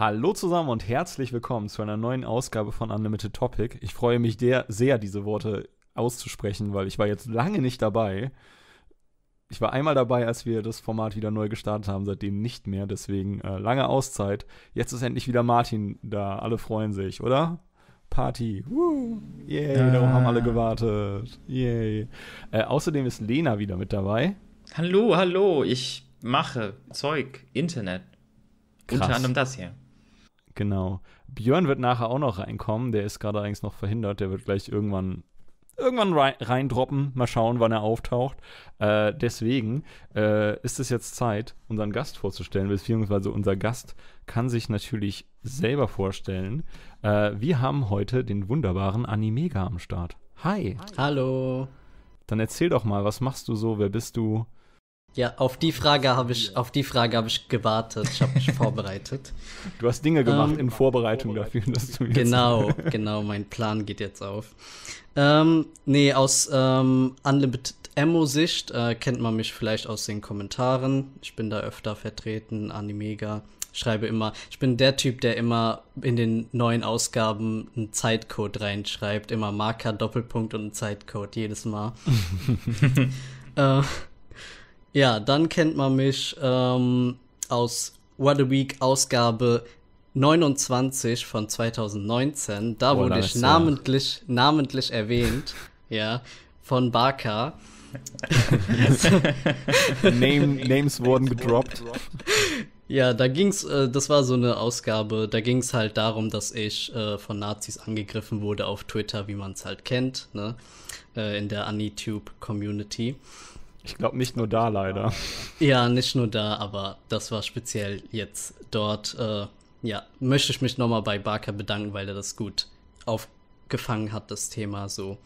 Hallo zusammen und herzlich willkommen zu einer neuen Ausgabe von Unlimited Topic. Ich freue mich sehr, diese Worte auszusprechen, weil ich war jetzt lange nicht dabei. Ich war einmal dabei, als wir das Format wieder neu gestartet haben, seitdem nicht mehr. Deswegen äh, lange Auszeit. Jetzt ist endlich wieder Martin da. Alle freuen sich, oder? Party. Woo. Yay, ah. darum haben alle gewartet. Yay. Äh, außerdem ist Lena wieder mit dabei. Hallo, hallo. Ich mache Zeug, Internet. Krass. Unter anderem das hier. Genau. Björn wird nachher auch noch reinkommen. Der ist gerade allerdings noch verhindert. Der wird gleich irgendwann irgendwann rein, reindroppen. Mal schauen, wann er auftaucht. Äh, deswegen äh, ist es jetzt Zeit, unseren Gast vorzustellen, beziehungsweise unser Gast kann sich natürlich selber vorstellen. Äh, wir haben heute den wunderbaren Animega am Start. Hi. Hi. Hallo. Dann erzähl doch mal, was machst du so? Wer bist du? Ja, auf die Frage habe ich, auf die Frage habe ich gewartet. Ich habe mich vorbereitet. Du hast Dinge gemacht ähm, in Vorbereitung dafür, dass du jetzt genau, genau. Mein Plan geht jetzt auf. Ähm, nee, aus ähm, Unlimited Ammo Sicht äh, kennt man mich vielleicht aus den Kommentaren. Ich bin da öfter vertreten, Animega. Schreibe immer, ich bin der Typ, der immer in den neuen Ausgaben einen Zeitcode reinschreibt, immer Marker, Doppelpunkt und einen Zeitcode jedes Mal. äh, ja, dann kennt man mich ähm, aus What a Week Ausgabe 29 von 2019. Da oh, wurde ich namentlich, namentlich erwähnt, ja, von Barca. Name, Names wurden gedroppt. Ja, da ging's, äh, das war so eine Ausgabe, da ging's halt darum, dass ich äh, von Nazis angegriffen wurde auf Twitter, wie man es halt kennt, ne? Äh, in der Anitube-Community. Ich glaube nicht nur da leider. Ja, nicht nur da, aber das war speziell jetzt dort. Äh, ja, möchte ich mich nochmal bei Barker bedanken, weil er das gut aufgefangen hat, das Thema so.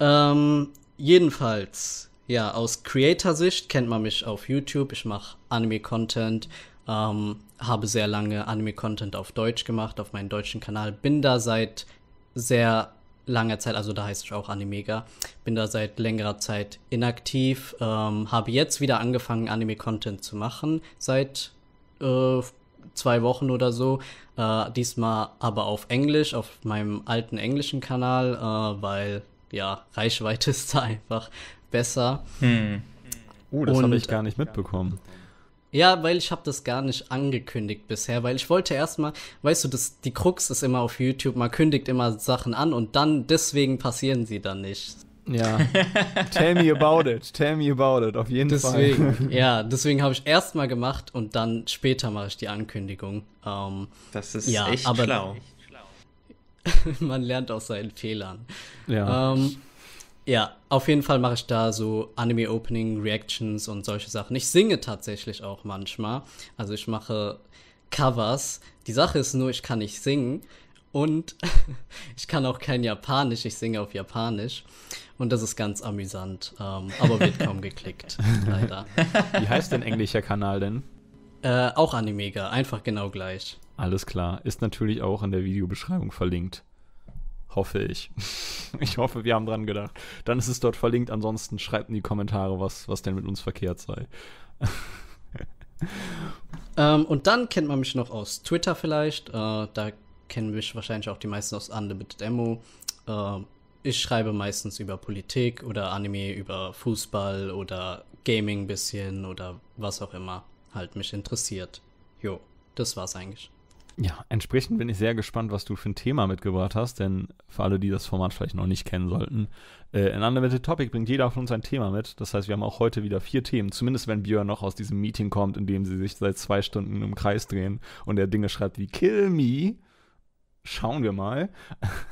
Ähm, jedenfalls, ja, aus Creator-Sicht kennt man mich auf YouTube. Ich mache Anime-Content, ähm, habe sehr lange Anime-Content auf Deutsch gemacht, auf meinem deutschen Kanal. Bin da seit sehr langer Zeit, also da heißt es auch Animega, bin da seit längerer Zeit inaktiv, ähm, habe jetzt wieder angefangen, Anime-Content zu machen, seit äh, zwei Wochen oder so. Äh, diesmal aber auf Englisch, auf meinem alten englischen Kanal, äh, weil ja, Reichweite ist da einfach besser. Hm. Uh, das habe ich gar nicht mitbekommen. Ja, weil ich habe das gar nicht angekündigt bisher, weil ich wollte erstmal, weißt du, das, die Krux ist immer auf YouTube, man kündigt immer Sachen an und dann, deswegen passieren sie dann nicht. Ja. tell me about it, tell me about it, auf jeden deswegen, Fall. ja, deswegen habe ich erstmal gemacht und dann später mache ich die Ankündigung. Ähm, das ist ja, echt aber, schlau. man lernt aus seinen Fehlern. Ja. Ähm, ja, auf jeden Fall mache ich da so Anime-Opening-Reactions und solche Sachen. Ich singe tatsächlich auch manchmal. Also ich mache Covers. Die Sache ist nur, ich kann nicht singen und ich kann auch kein Japanisch. Ich singe auf Japanisch und das ist ganz amüsant, ähm, aber wird kaum geklickt, leider. Wie heißt denn englischer Kanal denn? Äh, auch Animega, einfach genau gleich. Alles klar, ist natürlich auch in der Videobeschreibung verlinkt. Hoffe ich. Ich hoffe, wir haben dran gedacht. Dann ist es dort verlinkt. Ansonsten schreibt in die Kommentare, was, was denn mit uns verkehrt sei. ähm, und dann kennt man mich noch aus Twitter vielleicht. Äh, da kennen mich wahrscheinlich auch die meisten aus Unlimited Demo. Äh, ich schreibe meistens über Politik oder Anime, über Fußball oder Gaming ein bisschen oder was auch immer halt mich interessiert. Jo, das war's eigentlich. Ja, entsprechend bin ich sehr gespannt, was du für ein Thema mitgebracht hast, denn für alle, die das Format vielleicht noch nicht kennen sollten, äh, in Unlimited Topic bringt jeder von uns ein Thema mit. Das heißt, wir haben auch heute wieder vier Themen, zumindest wenn Björn noch aus diesem Meeting kommt, in dem sie sich seit zwei Stunden im Kreis drehen und er Dinge schreibt wie Kill me. Schauen wir mal.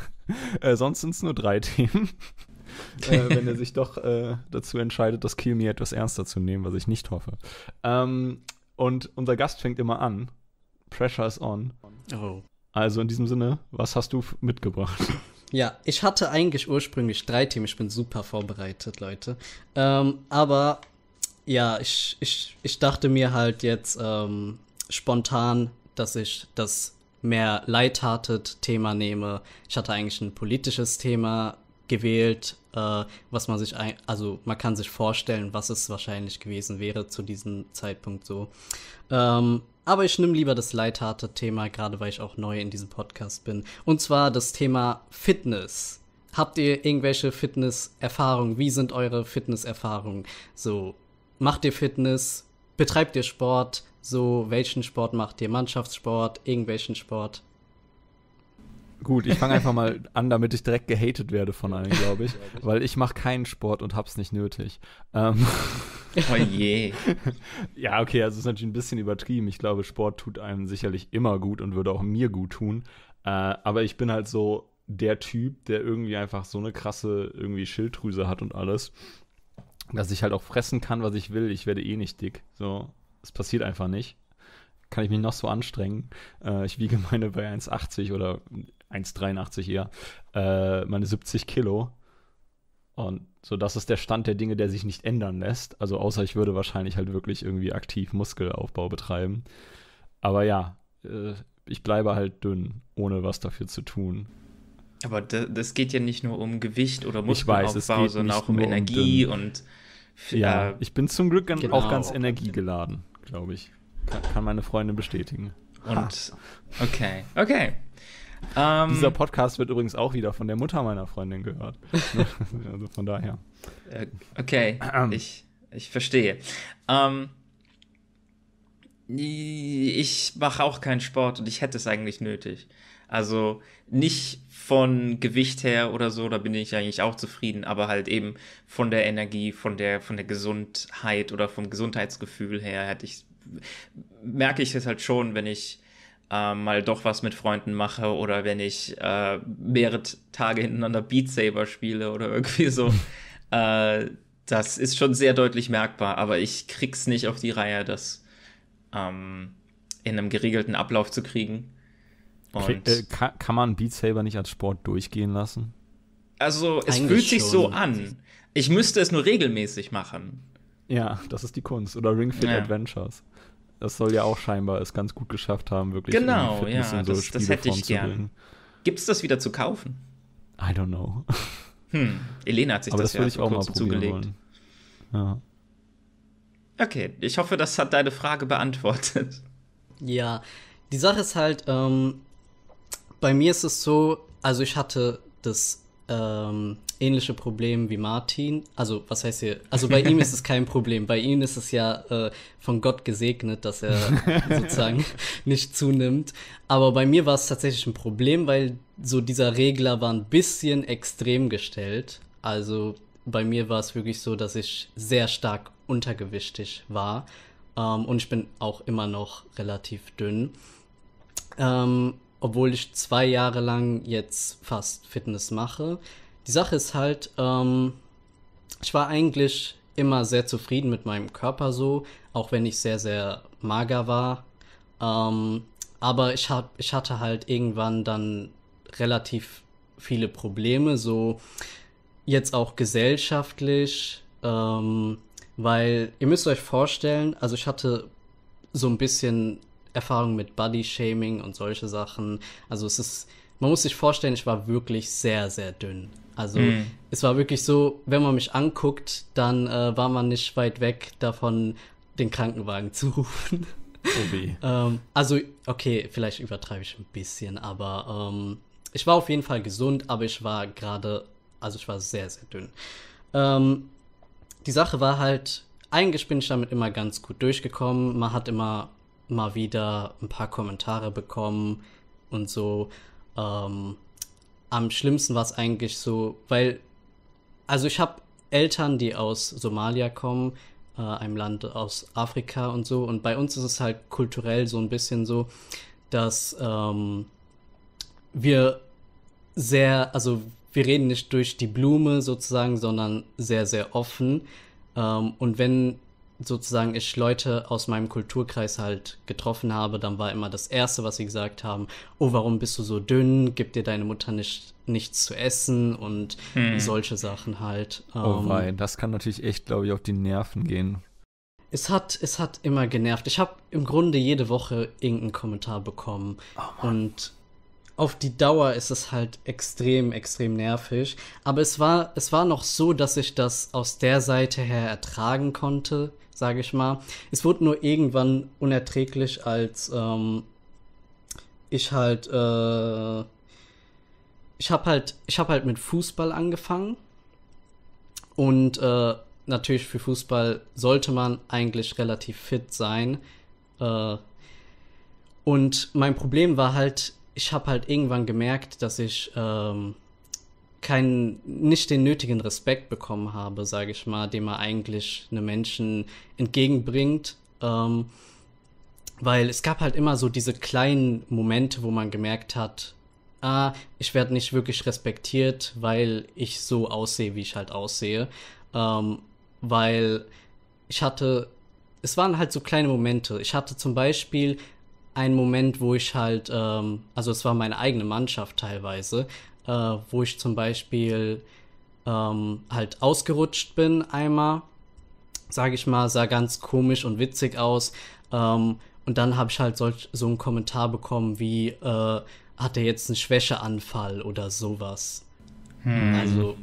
äh, sonst sind es nur drei Themen. äh, wenn er sich doch äh, dazu entscheidet, das Kill me etwas ernster zu nehmen, was ich nicht hoffe. Ähm, und unser Gast fängt immer an Pressure is on. Oh. Also in diesem Sinne, was hast du mitgebracht? Ja, ich hatte eigentlich ursprünglich drei Themen. Ich bin super vorbereitet, Leute. Ähm, aber ja, ich, ich, ich dachte mir halt jetzt ähm, spontan, dass ich das mehr lighthearted Thema nehme. Ich hatte eigentlich ein politisches Thema gewählt, äh, was man sich, ein, also man kann sich vorstellen, was es wahrscheinlich gewesen wäre zu diesem Zeitpunkt so. Ähm, aber ich nehme lieber das leitharte Thema, gerade weil ich auch neu in diesem Podcast bin. Und zwar das Thema Fitness. Habt ihr irgendwelche Fitness-Erfahrungen? Wie sind eure Fitness-Erfahrungen? So, macht ihr Fitness? Betreibt ihr Sport? So, welchen Sport macht ihr? Mannschaftssport? Irgendwelchen Sport? Gut, ich fange einfach mal an, damit ich direkt gehatet werde von allen, glaube ich. weil ich mache keinen Sport und hab's nicht nötig. Ähm oh je. ja, okay, also ist natürlich ein bisschen übertrieben. Ich glaube, Sport tut einem sicherlich immer gut und würde auch mir gut tun. Äh, aber ich bin halt so der Typ, der irgendwie einfach so eine krasse irgendwie Schilddrüse hat und alles, dass ich halt auch fressen kann, was ich will. Ich werde eh nicht dick. So, es passiert einfach nicht kann ich mich noch so anstrengen. Äh, ich wiege meine bei 1,80 oder 1,83 eher, äh, meine 70 Kilo. Und so, das ist der Stand der Dinge, der sich nicht ändern lässt. Also außer ich würde wahrscheinlich halt wirklich irgendwie aktiv Muskelaufbau betreiben. Aber ja, äh, ich bleibe halt dünn, ohne was dafür zu tun. Aber das geht ja nicht nur um Gewicht oder Muskelaufbau, sondern auch um Energie um und. Äh, ja, äh, ich bin zum Glück genau, auch ganz energiegeladen, glaube ich. Kann, kann meine Freundin bestätigen. Und ha. okay, okay. Ähm, Dieser Podcast wird übrigens auch wieder von der Mutter meiner Freundin gehört. also von daher. Äh, okay, ähm. ich, ich verstehe. Ähm, ich mache auch keinen Sport und ich hätte es eigentlich nötig. Also nicht von Gewicht her oder so, da bin ich eigentlich auch zufrieden, aber halt eben von der Energie, von der, von der Gesundheit oder vom Gesundheitsgefühl her hätte ich, merke ich es halt schon, wenn ich äh, mal doch was mit Freunden mache oder wenn ich äh, mehrere Tage hintereinander Beat Saber spiele oder irgendwie so. äh, das ist schon sehr deutlich merkbar, aber ich krieg's nicht auf die Reihe, das ähm, in einem geregelten Ablauf zu kriegen. Und äh, kann, kann, man Beat Saber nicht als Sport durchgehen lassen? Also, es Eigentlich fühlt sich schon. so an. Ich müsste es nur regelmäßig machen. Ja, das ist die Kunst. Oder Ring Fit ja. Adventures das soll ja auch scheinbar es ganz gut geschafft haben, wirklich. Genau, ja, so das, das hätte ich gern. Gibt es das wieder zu kaufen? I don't know. Hm, Elena hat sich Aber das, das ja auch mal zugelegt. Wollen. Ja. Okay, ich hoffe, das hat deine Frage beantwortet. Ja, die Sache ist halt, ähm, bei mir ist es so, also ich hatte das ähm, ähnliche Probleme wie Martin. Also, was heißt hier? Also, bei ihm ist es kein Problem. Bei ihm ist es ja äh, von Gott gesegnet, dass er sozusagen nicht zunimmt. Aber bei mir war es tatsächlich ein Problem, weil so dieser Regler war ein bisschen extrem gestellt. Also, bei mir war es wirklich so, dass ich sehr stark untergewichtig war. Ähm, und ich bin auch immer noch relativ dünn. Ähm, obwohl ich zwei Jahre lang jetzt fast Fitness mache. Die Sache ist halt, ähm, ich war eigentlich immer sehr zufrieden mit meinem Körper so, auch wenn ich sehr, sehr mager war. Ähm, aber ich, hab, ich hatte halt irgendwann dann relativ viele Probleme, so jetzt auch gesellschaftlich, ähm, weil ihr müsst euch vorstellen, also ich hatte so ein bisschen Erfahrung mit Body-Shaming und solche Sachen. Also es ist, man muss sich vorstellen, ich war wirklich sehr, sehr dünn. Also mhm. es war wirklich so, wenn man mich anguckt, dann äh, war man nicht weit weg davon, den Krankenwagen zu rufen. Oh ähm, also, okay, vielleicht übertreibe ich ein bisschen, aber ähm, ich war auf jeden Fall gesund, aber ich war gerade, also ich war sehr, sehr dünn. Ähm, die Sache war halt, eigentlich bin ich damit immer ganz gut durchgekommen. Man hat immer mal wieder ein paar Kommentare bekommen und so. Ähm, am schlimmsten war es eigentlich so, weil, also ich habe Eltern, die aus Somalia kommen, äh, einem Land aus Afrika und so. Und bei uns ist es halt kulturell so ein bisschen so, dass ähm, wir sehr, also wir reden nicht durch die Blume sozusagen, sondern sehr, sehr offen. Ähm, und wenn sozusagen ich Leute aus meinem Kulturkreis halt getroffen habe, dann war immer das Erste, was sie gesagt haben, oh, warum bist du so dünn? Gib dir deine Mutter nicht, nichts zu essen und hm. solche Sachen halt. Oh ähm, wei, das kann natürlich echt, glaube ich, auf die Nerven gehen. Es hat, es hat immer genervt. Ich habe im Grunde jede Woche irgendeinen Kommentar bekommen. Oh, und auf die Dauer ist es halt extrem, extrem nervig. Aber es war, es war noch so, dass ich das aus der Seite her ertragen konnte, sage ich mal. Es wurde nur irgendwann unerträglich, als ähm, ich halt, äh, ich habe halt, ich habe halt mit Fußball angefangen und äh, natürlich für Fußball sollte man eigentlich relativ fit sein. Äh, und mein Problem war halt, ich habe halt irgendwann gemerkt, dass ich ähm, keinen, nicht den nötigen Respekt bekommen habe, sage ich mal, den man eigentlich einem Menschen entgegenbringt. Ähm, weil es gab halt immer so diese kleinen Momente, wo man gemerkt hat, ah, ich werde nicht wirklich respektiert, weil ich so aussehe, wie ich halt aussehe. Ähm, weil ich hatte, es waren halt so kleine Momente. Ich hatte zum Beispiel ein Moment, wo ich halt, ähm, also es war meine eigene Mannschaft teilweise, äh, wo ich zum Beispiel ähm, halt ausgerutscht bin einmal, sage ich mal, sah ganz komisch und witzig aus. Ähm, und dann habe ich halt solch, so einen Kommentar bekommen wie, äh, hat er jetzt einen Schwächeanfall oder sowas. Hm. Also.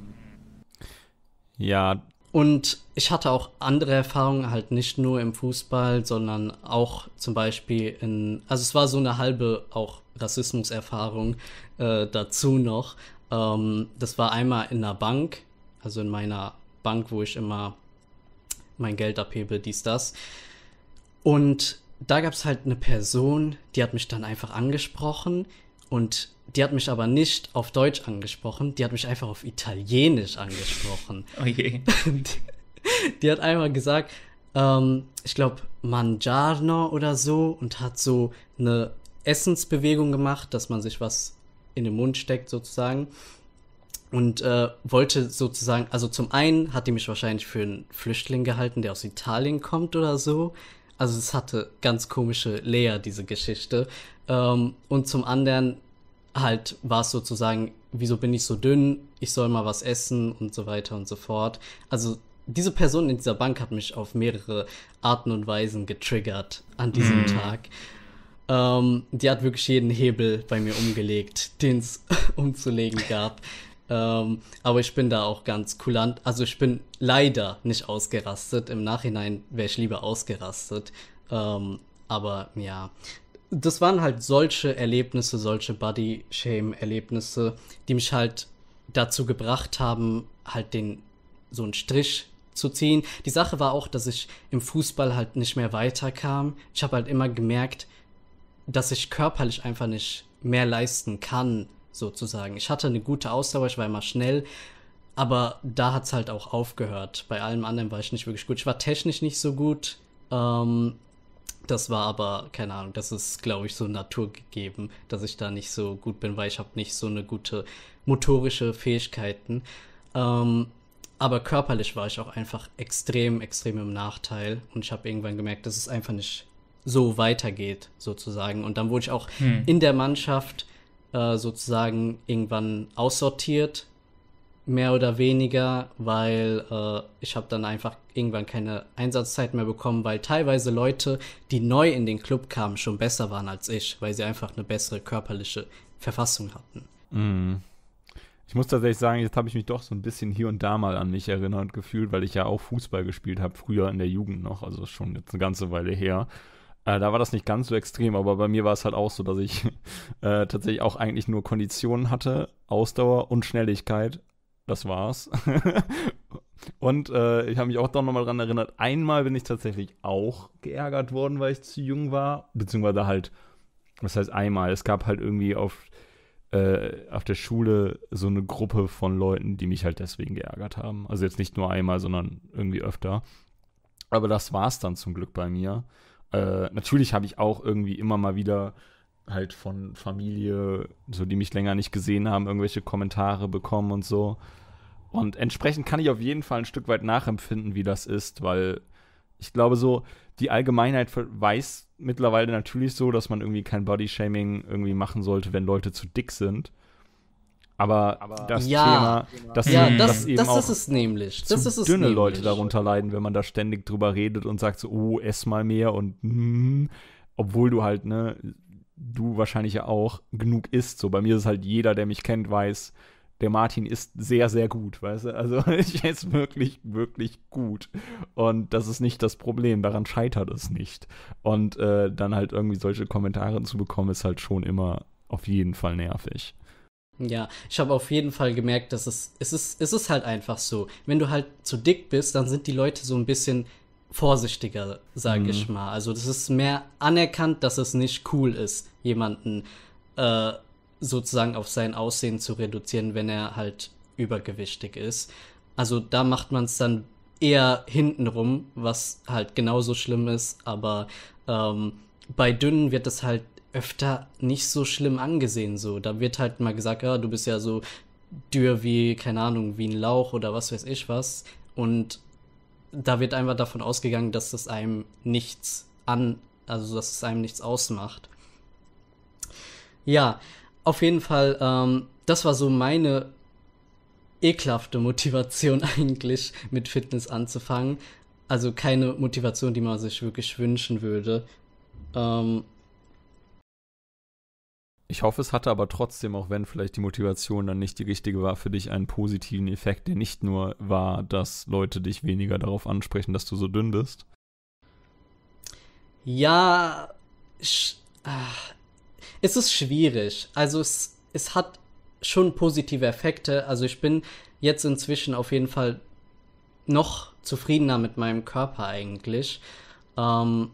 Ja, und ich hatte auch andere Erfahrungen, halt nicht nur im Fußball, sondern auch zum Beispiel in, also es war so eine halbe auch Rassismuserfahrung äh, dazu noch. Ähm, das war einmal in einer Bank, also in meiner Bank, wo ich immer mein Geld abhebe, dies, das. Und da gab es halt eine Person, die hat mich dann einfach angesprochen, und die hat mich aber nicht auf Deutsch angesprochen, die hat mich einfach auf Italienisch angesprochen. Oh je. Die, die hat einmal gesagt, ähm, ich glaube, Mangiarno oder so und hat so eine Essensbewegung gemacht, dass man sich was in den Mund steckt sozusagen. Und äh, wollte sozusagen, also zum einen hat die mich wahrscheinlich für einen Flüchtling gehalten, der aus Italien kommt oder so. Also es hatte ganz komische Layer, diese Geschichte. Ähm, und zum anderen halt war es sozusagen, wieso bin ich so dünn? Ich soll mal was essen und so weiter und so fort. Also diese Person in dieser Bank hat mich auf mehrere Arten und Weisen getriggert an diesem mm. Tag. Ähm, die hat wirklich jeden Hebel bei mir umgelegt, den es umzulegen gab. ähm, aber ich bin da auch ganz kulant. Also ich bin leider nicht ausgerastet. Im Nachhinein wäre ich lieber ausgerastet. Ähm, aber ja, das waren halt solche Erlebnisse, solche Body-Shame-Erlebnisse, die mich halt dazu gebracht haben, halt den so einen Strich zu ziehen. Die Sache war auch, dass ich im Fußball halt nicht mehr weiterkam. Ich habe halt immer gemerkt, dass ich körperlich einfach nicht mehr leisten kann, sozusagen. Ich hatte eine gute Ausdauer, ich war immer schnell, aber da hat es halt auch aufgehört. Bei allem anderen war ich nicht wirklich gut. Ich war technisch nicht so gut ähm, das war aber, keine Ahnung, das ist, glaube ich, so naturgegeben, dass ich da nicht so gut bin, weil ich habe nicht so eine gute motorische Fähigkeiten. Ähm, aber körperlich war ich auch einfach extrem, extrem im Nachteil. Und ich habe irgendwann gemerkt, dass es einfach nicht so weitergeht, sozusagen. Und dann wurde ich auch hm. in der Mannschaft äh, sozusagen irgendwann aussortiert mehr oder weniger, weil äh, ich habe dann einfach irgendwann keine Einsatzzeit mehr bekommen, weil teilweise Leute, die neu in den Club kamen, schon besser waren als ich, weil sie einfach eine bessere körperliche Verfassung hatten. Mm. Ich muss tatsächlich sagen, jetzt habe ich mich doch so ein bisschen hier und da mal an mich erinnert gefühlt, weil ich ja auch Fußball gespielt habe, früher in der Jugend noch, also schon jetzt eine ganze Weile her. Äh, da war das nicht ganz so extrem, aber bei mir war es halt auch so, dass ich äh, tatsächlich auch eigentlich nur Konditionen hatte, Ausdauer und Schnelligkeit, das war's. und äh, ich habe mich auch da nochmal dran erinnert, einmal bin ich tatsächlich auch geärgert worden, weil ich zu jung war. Beziehungsweise halt, was heißt einmal? Es gab halt irgendwie auf, äh, auf der Schule so eine Gruppe von Leuten, die mich halt deswegen geärgert haben. Also jetzt nicht nur einmal, sondern irgendwie öfter. Aber das war's dann zum Glück bei mir. Äh, natürlich habe ich auch irgendwie immer mal wieder halt von Familie, so die mich länger nicht gesehen haben, irgendwelche Kommentare bekommen und so. Und entsprechend kann ich auf jeden Fall ein Stück weit nachempfinden, wie das ist, weil ich glaube so, die Allgemeinheit weiß mittlerweile natürlich so, dass man irgendwie kein Bodyshaming irgendwie machen sollte, wenn Leute zu dick sind. Aber, Aber das ja, Thema, dass, ja, eben, das, eben das auch ist es nämlich. Das ist es dünne nämlich. Leute darunter leiden, wenn man da ständig drüber redet und sagt so, oh, ess mal mehr und mm, obwohl du halt, ne, du wahrscheinlich ja auch, genug isst. So bei mir ist halt jeder, der mich kennt, weiß, der Martin ist sehr, sehr gut, weißt du? Also ich esse wirklich, wirklich gut. Und das ist nicht das Problem, daran scheitert es nicht. Und äh, dann halt irgendwie solche Kommentare zu bekommen, ist halt schon immer auf jeden Fall nervig. Ja, ich habe auf jeden Fall gemerkt, dass es, es ist, es ist halt einfach so. Wenn du halt zu dick bist, dann sind die Leute so ein bisschen vorsichtiger, sage mhm. ich mal. Also das ist mehr anerkannt, dass es nicht cool ist, jemanden äh, sozusagen auf sein Aussehen zu reduzieren, wenn er halt übergewichtig ist. Also da macht man es dann eher hintenrum, was halt genauso schlimm ist, aber ähm, bei Dünnen wird das halt öfter nicht so schlimm angesehen. So, da wird halt mal gesagt, ja, du bist ja so dürr wie, keine Ahnung, wie ein Lauch oder was weiß ich was. Und da wird einfach davon ausgegangen, dass das einem nichts an, also dass es einem nichts ausmacht. Ja, auf jeden Fall, ähm, das war so meine ekelhafte Motivation eigentlich, mit Fitness anzufangen. Also keine Motivation, die man sich wirklich wünschen würde. Ähm, ich hoffe, es hatte aber trotzdem, auch wenn vielleicht die Motivation dann nicht die richtige war, für dich einen positiven Effekt, der nicht nur war, dass Leute dich weniger darauf ansprechen, dass du so dünn bist. Ja, ach, ah, es ist schwierig. Also es, es hat schon positive Effekte. Also ich bin jetzt inzwischen auf jeden Fall noch zufriedener mit meinem Körper eigentlich. Ähm,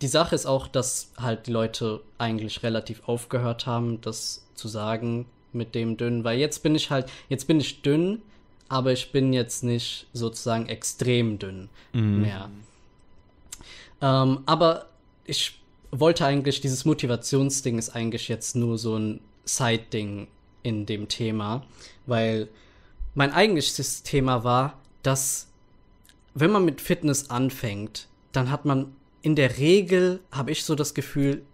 die Sache ist auch, dass halt die Leute eigentlich relativ aufgehört haben, das zu sagen mit dem Dünn, weil jetzt bin ich halt, jetzt bin ich dünn, aber ich bin jetzt nicht sozusagen extrem dünn mhm. mehr. Ähm, aber ich wollte eigentlich, dieses Motivationsding ist eigentlich jetzt nur so ein Side-Ding in dem Thema, weil mein eigentliches Thema war, dass wenn man mit Fitness anfängt, dann hat man in der Regel habe ich so das Gefühl,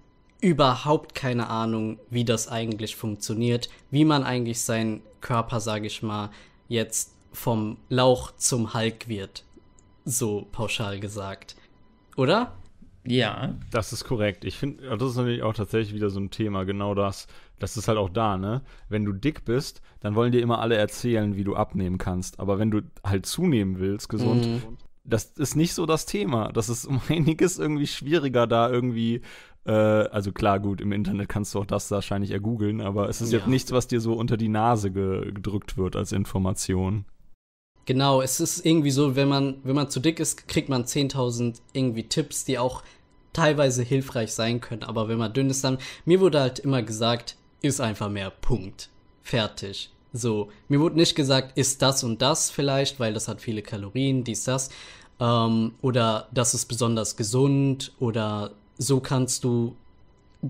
überhaupt keine Ahnung, wie das eigentlich funktioniert, wie man eigentlich seinen Körper, sage ich mal, jetzt vom Lauch zum Hulk wird. So pauschal gesagt. Oder? Ja. Das ist korrekt. Ich finde, das ist natürlich auch tatsächlich wieder so ein Thema, genau das. Das ist halt auch da, ne? Wenn du dick bist, dann wollen dir immer alle erzählen, wie du abnehmen kannst. Aber wenn du halt zunehmen willst, gesund, mhm das ist nicht so das Thema. Das ist um einiges irgendwie schwieriger, da irgendwie äh, also klar, gut, im Internet kannst du auch das wahrscheinlich ergoogeln, aber es ist ja. jetzt nichts, was dir so unter die Nase ge gedrückt wird als Information. Genau, es ist irgendwie so, wenn man, wenn man zu dick ist, kriegt man 10.000 irgendwie Tipps, die auch teilweise hilfreich sein können, aber wenn man dünn ist, dann, mir wurde halt immer gesagt, ist einfach mehr, Punkt. Fertig. So, mir wurde nicht gesagt, ist das und das vielleicht, weil das hat viele Kalorien, dies, das. Ähm, oder das ist besonders gesund oder so kannst du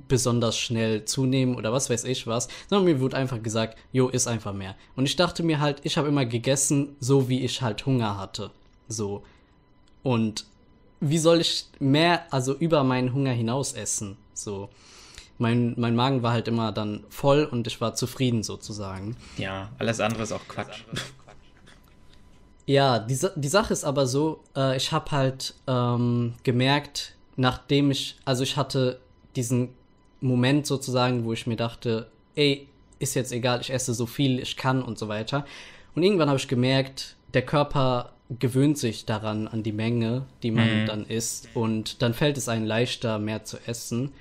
besonders schnell zunehmen oder was weiß ich was, sondern mir wurde einfach gesagt, jo, ist einfach mehr. Und ich dachte mir halt, ich habe immer gegessen, so wie ich halt Hunger hatte. So. Und wie soll ich mehr, also über meinen Hunger hinaus essen? So mein, mein Magen war halt immer dann voll und ich war zufrieden sozusagen. Ja, alles andere ist auch Quatsch. Ja, die, die Sache ist aber so, äh, ich habe halt ähm, gemerkt, nachdem ich, also ich hatte diesen Moment sozusagen, wo ich mir dachte, ey, ist jetzt egal, ich esse so viel ich kann und so weiter. Und irgendwann habe ich gemerkt, der Körper gewöhnt sich daran, an die Menge, die man mhm. dann isst. Und dann fällt es einem leichter, mehr zu essen.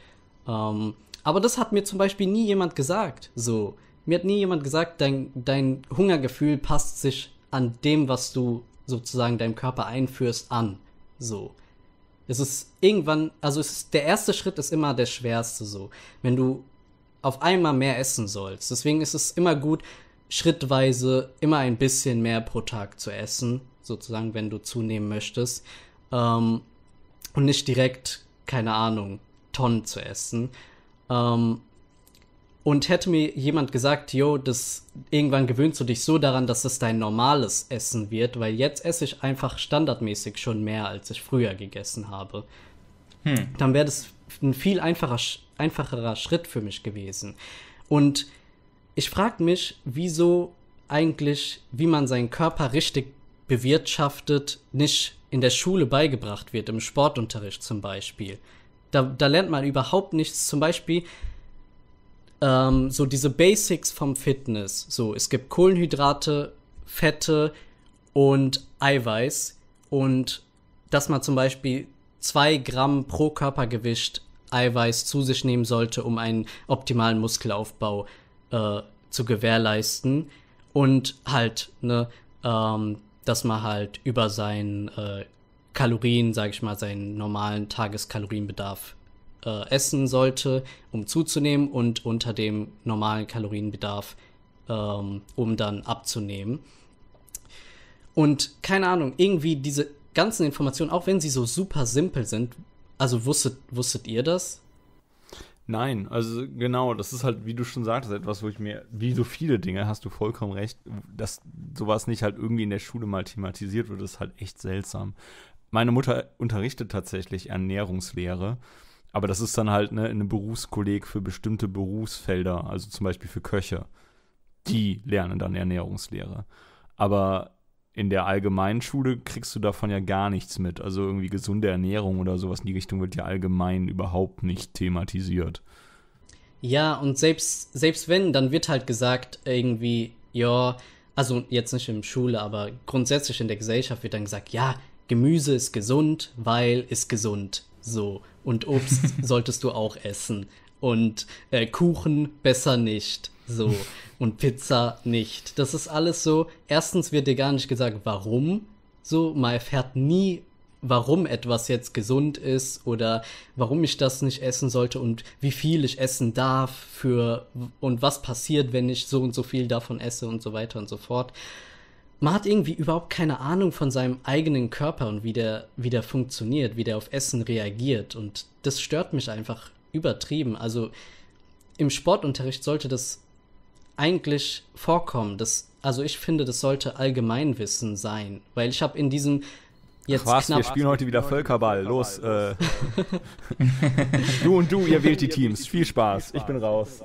Ähm, aber das hat mir zum Beispiel nie jemand gesagt. So, mir hat nie jemand gesagt, dein, dein Hungergefühl passt sich an dem, was du sozusagen deinem Körper einführst, an. So. Es ist irgendwann, also es ist, der erste Schritt ist immer der schwerste so. Wenn du auf einmal mehr essen sollst. Deswegen ist es immer gut, schrittweise immer ein bisschen mehr pro Tag zu essen, sozusagen, wenn du zunehmen möchtest. Ähm, und nicht direkt, keine Ahnung, Tonnen zu essen. Ähm, und hätte mir jemand gesagt, yo, das irgendwann gewöhnst du dich so daran, dass es dein normales Essen wird, weil jetzt esse ich einfach standardmäßig schon mehr, als ich früher gegessen habe. Hm. Dann wäre das ein viel einfacher, einfacherer Schritt für mich gewesen. Und ich frage mich, wieso eigentlich, wie man seinen Körper richtig bewirtschaftet, nicht in der Schule beigebracht wird, im Sportunterricht zum Beispiel. Da, da lernt man überhaupt nichts. Zum Beispiel ähm, so diese Basics vom Fitness. So, es gibt Kohlenhydrate, Fette und Eiweiß. Und dass man zum Beispiel zwei Gramm pro Körpergewicht Eiweiß zu sich nehmen sollte, um einen optimalen Muskelaufbau äh, zu gewährleisten. Und halt, ne, ähm, dass man halt über seinen äh, Kalorien, sage ich mal, seinen normalen Tageskalorienbedarf äh, essen sollte, um zuzunehmen und unter dem normalen Kalorienbedarf, ähm, um dann abzunehmen. Und keine Ahnung, irgendwie diese ganzen Informationen, auch wenn sie so super simpel sind, also wusstet, wusstet ihr das? Nein, also genau, das ist halt, wie du schon sagtest, etwas, wo ich mir, wie so viele Dinge, hast du vollkommen recht, dass sowas nicht halt irgendwie in der Schule mal thematisiert wird, ist halt echt seltsam meine Mutter unterrichtet tatsächlich Ernährungslehre, aber das ist dann halt ne, eine Berufskolleg für bestimmte Berufsfelder, also zum Beispiel für Köche. Die lernen dann Ernährungslehre. Aber in der allgemeinen Schule kriegst du davon ja gar nichts mit. Also irgendwie gesunde Ernährung oder sowas in die Richtung wird ja allgemein überhaupt nicht thematisiert. Ja, und selbst, selbst wenn, dann wird halt gesagt, irgendwie, ja, also jetzt nicht in Schule, aber grundsätzlich in der Gesellschaft wird dann gesagt, ja, Gemüse ist gesund, weil ist gesund. So. Und Obst solltest du auch essen. Und äh, Kuchen besser nicht. So. Und Pizza nicht. Das ist alles so. Erstens wird dir gar nicht gesagt, warum. So, man erfährt nie, warum etwas jetzt gesund ist oder warum ich das nicht essen sollte und wie viel ich essen darf für und was passiert, wenn ich so und so viel davon esse und so weiter und so fort man hat irgendwie überhaupt keine Ahnung von seinem eigenen Körper und wie der, wie der funktioniert, wie der auf Essen reagiert. Und das stört mich einfach übertrieben. Also im Sportunterricht sollte das eigentlich vorkommen. Das, also ich finde, das sollte Allgemeinwissen sein, weil ich habe in diesem jetzt Ach knapp wir spielen heute wieder Völkerball. Los. Äh. du und du, ihr wählt die Teams. Viel Spaß. Ich bin raus.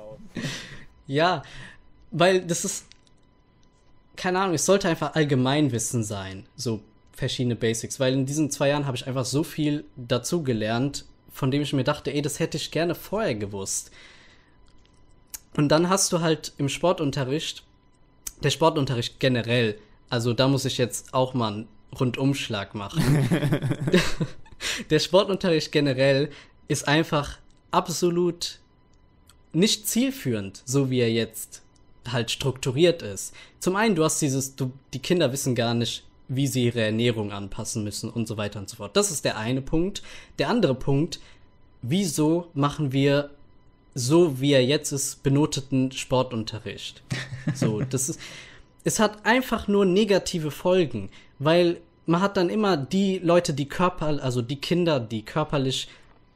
Ja, weil das ist keine Ahnung, es sollte einfach Allgemeinwissen sein, so verschiedene Basics, weil in diesen zwei Jahren habe ich einfach so viel dazu gelernt, von dem ich mir dachte, ey, das hätte ich gerne vorher gewusst. Und dann hast du halt im Sportunterricht, der Sportunterricht generell, also da muss ich jetzt auch mal einen Rundumschlag machen. der Sportunterricht generell ist einfach absolut nicht zielführend, so wie er jetzt halt strukturiert ist. Zum einen, du hast dieses, du, die Kinder wissen gar nicht, wie sie ihre Ernährung anpassen müssen und so weiter und so fort. Das ist der eine Punkt. Der andere Punkt, wieso machen wir so, wie er jetzt ist, benoteten Sportunterricht? So, das ist, es hat einfach nur negative Folgen, weil man hat dann immer die Leute, die körper, also die Kinder, die körperlich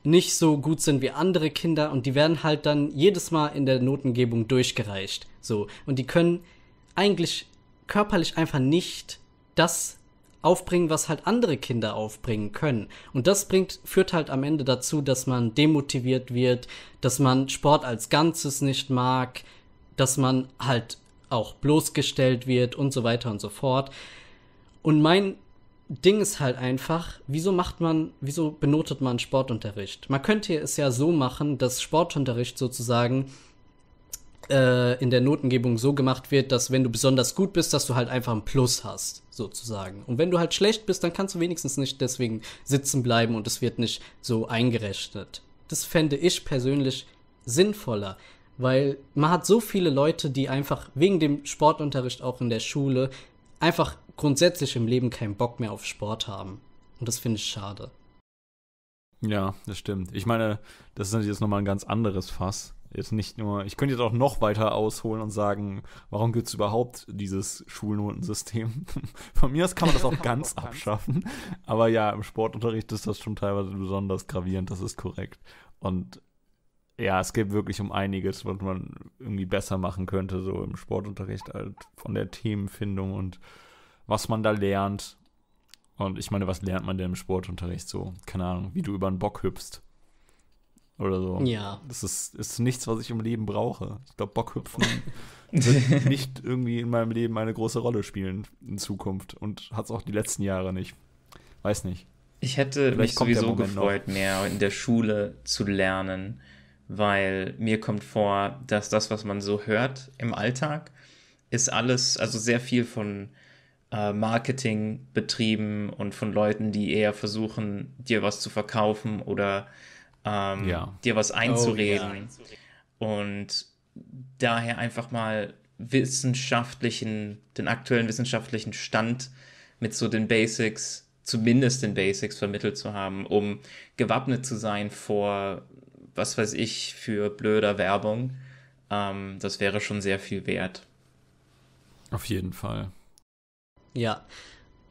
nicht so gut sind wie andere Kinder und die werden halt dann jedes Mal in der Notengebung durchgereicht. So. Und die können eigentlich körperlich einfach nicht das aufbringen, was halt andere Kinder aufbringen können. Und das bringt, führt halt am Ende dazu, dass man demotiviert wird, dass man Sport als Ganzes nicht mag, dass man halt auch bloßgestellt wird und so weiter und so fort. Und mein Ding ist halt einfach, wieso macht man, wieso benotet man Sportunterricht? Man könnte es ja so machen, dass Sportunterricht sozusagen äh, in der Notengebung so gemacht wird, dass wenn du besonders gut bist, dass du halt einfach ein Plus hast, sozusagen. Und wenn du halt schlecht bist, dann kannst du wenigstens nicht deswegen sitzen bleiben und es wird nicht so eingerechnet. Das fände ich persönlich sinnvoller, weil man hat so viele Leute, die einfach wegen dem Sportunterricht auch in der Schule einfach grundsätzlich im Leben keinen Bock mehr auf Sport haben. Und das finde ich schade. Ja, das stimmt. Ich meine, das ist natürlich jetzt nochmal ein ganz anderes Fass. Jetzt nicht nur, ich könnte jetzt auch noch weiter ausholen und sagen, warum gibt es überhaupt dieses Schulnotensystem? Von mir aus kann man das auch ganz abschaffen. Aber ja, im Sportunterricht ist das schon teilweise besonders gravierend, das ist korrekt. Und ja, es geht wirklich um einiges, was man irgendwie besser machen könnte, so im Sportunterricht, halt von der Themenfindung und was man da lernt. Und ich meine, was lernt man denn im Sportunterricht so? Keine Ahnung, wie du über einen Bock hüpfst. Oder so. Ja. Das ist, ist nichts, was ich im Leben brauche. Ich glaube, Bockhüpfen wird nicht irgendwie in meinem Leben eine große Rolle spielen in Zukunft. Und hat es auch die letzten Jahre nicht. Weiß nicht. Ich hätte Vielleicht mich sowieso gefreut, noch. mehr in der Schule zu lernen, weil mir kommt vor, dass das, was man so hört im Alltag, ist alles, also sehr viel von äh, Marketing betrieben und von Leuten, die eher versuchen, dir was zu verkaufen oder ähm, ja. dir was oh, einzureden. Oh, ja. Und daher einfach mal wissenschaftlichen, den aktuellen wissenschaftlichen Stand mit so den Basics, zumindest den Basics vermittelt zu haben, um gewappnet zu sein vor, was weiß ich, für blöder Werbung. Ähm, das wäre schon sehr viel wert. Auf jeden Fall. Ja,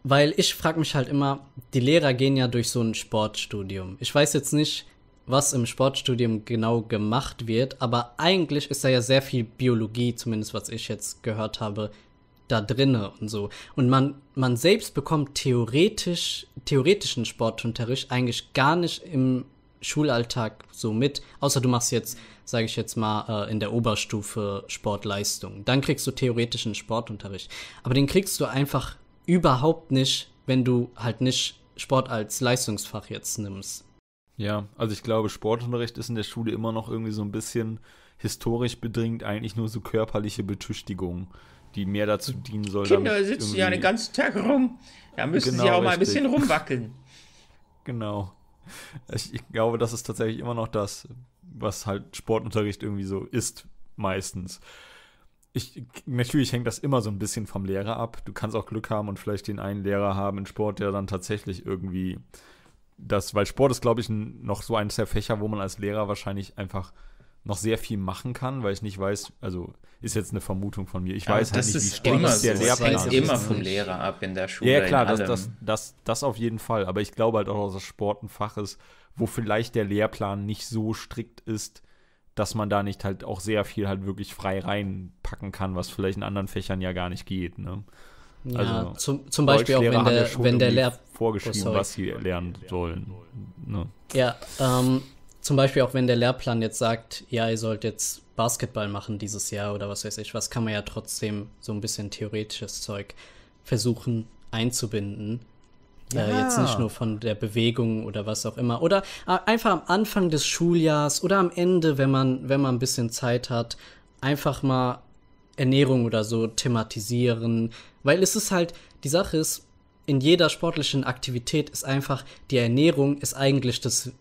weil ich frage mich halt immer, die Lehrer gehen ja durch so ein Sportstudium. Ich weiß jetzt nicht, was im Sportstudium genau gemacht wird, aber eigentlich ist da ja sehr viel Biologie, zumindest was ich jetzt gehört habe, da drinne und so. Und man, man selbst bekommt theoretisch, theoretischen Sportunterricht eigentlich gar nicht im Schulalltag so mit, außer du machst jetzt sage ich jetzt mal, äh, in der Oberstufe Sportleistung. Dann kriegst du theoretischen Sportunterricht. Aber den kriegst du einfach überhaupt nicht, wenn du halt nicht Sport als Leistungsfach jetzt nimmst. Ja, also ich glaube, Sportunterricht ist in der Schule immer noch irgendwie so ein bisschen historisch bedingt eigentlich nur so körperliche Betüchtigung, die mehr dazu dienen soll. Kinder sitzen ja den ganzen Tag rum. Da müssen genau, sie auch mal ein bisschen rumwackeln. Genau. Ich, ich glaube, das ist tatsächlich immer noch das was halt Sportunterricht irgendwie so ist, meistens. Ich, natürlich hängt das immer so ein bisschen vom Lehrer ab. Du kannst auch Glück haben und vielleicht den einen Lehrer haben in Sport, der dann tatsächlich irgendwie das, weil Sport ist, glaube ich, noch so eines der Fächer, wo man als Lehrer wahrscheinlich einfach noch sehr viel machen kann, weil ich nicht weiß, also ist jetzt eine Vermutung von mir. Ich weiß halt nicht, wie streng der so. Lehrplan das hängt immer vom Lehrer ab in der Schule. Ja, klar, das, das, das, das auf jeden Fall. Aber ich glaube halt auch, dass Sport ein Fach ist, wo vielleicht der Lehrplan nicht so strikt ist, dass man da nicht halt auch sehr viel halt wirklich frei reinpacken kann, was vielleicht in anderen Fächern ja gar nicht geht. Ne? Ja, also, zum, zum Beispiel auch wenn der, ja wenn der Lehr oh, vorgeschrieben, oh, was sie lernen sollen. Ne? Ja, ähm, zum Beispiel auch wenn der Lehrplan jetzt sagt, ja, ihr sollt jetzt Basketball machen dieses Jahr oder was weiß ich, was kann man ja trotzdem so ein bisschen theoretisches Zeug versuchen einzubinden äh, ja. Äh, jetzt nicht nur von der Bewegung oder was auch immer. Oder äh, einfach am Anfang des Schuljahrs oder am Ende, wenn man, wenn man ein bisschen Zeit hat, einfach mal Ernährung oder so thematisieren. Weil es ist halt, die Sache ist, in jeder sportlichen Aktivität ist einfach, die Ernährung ist eigentlich das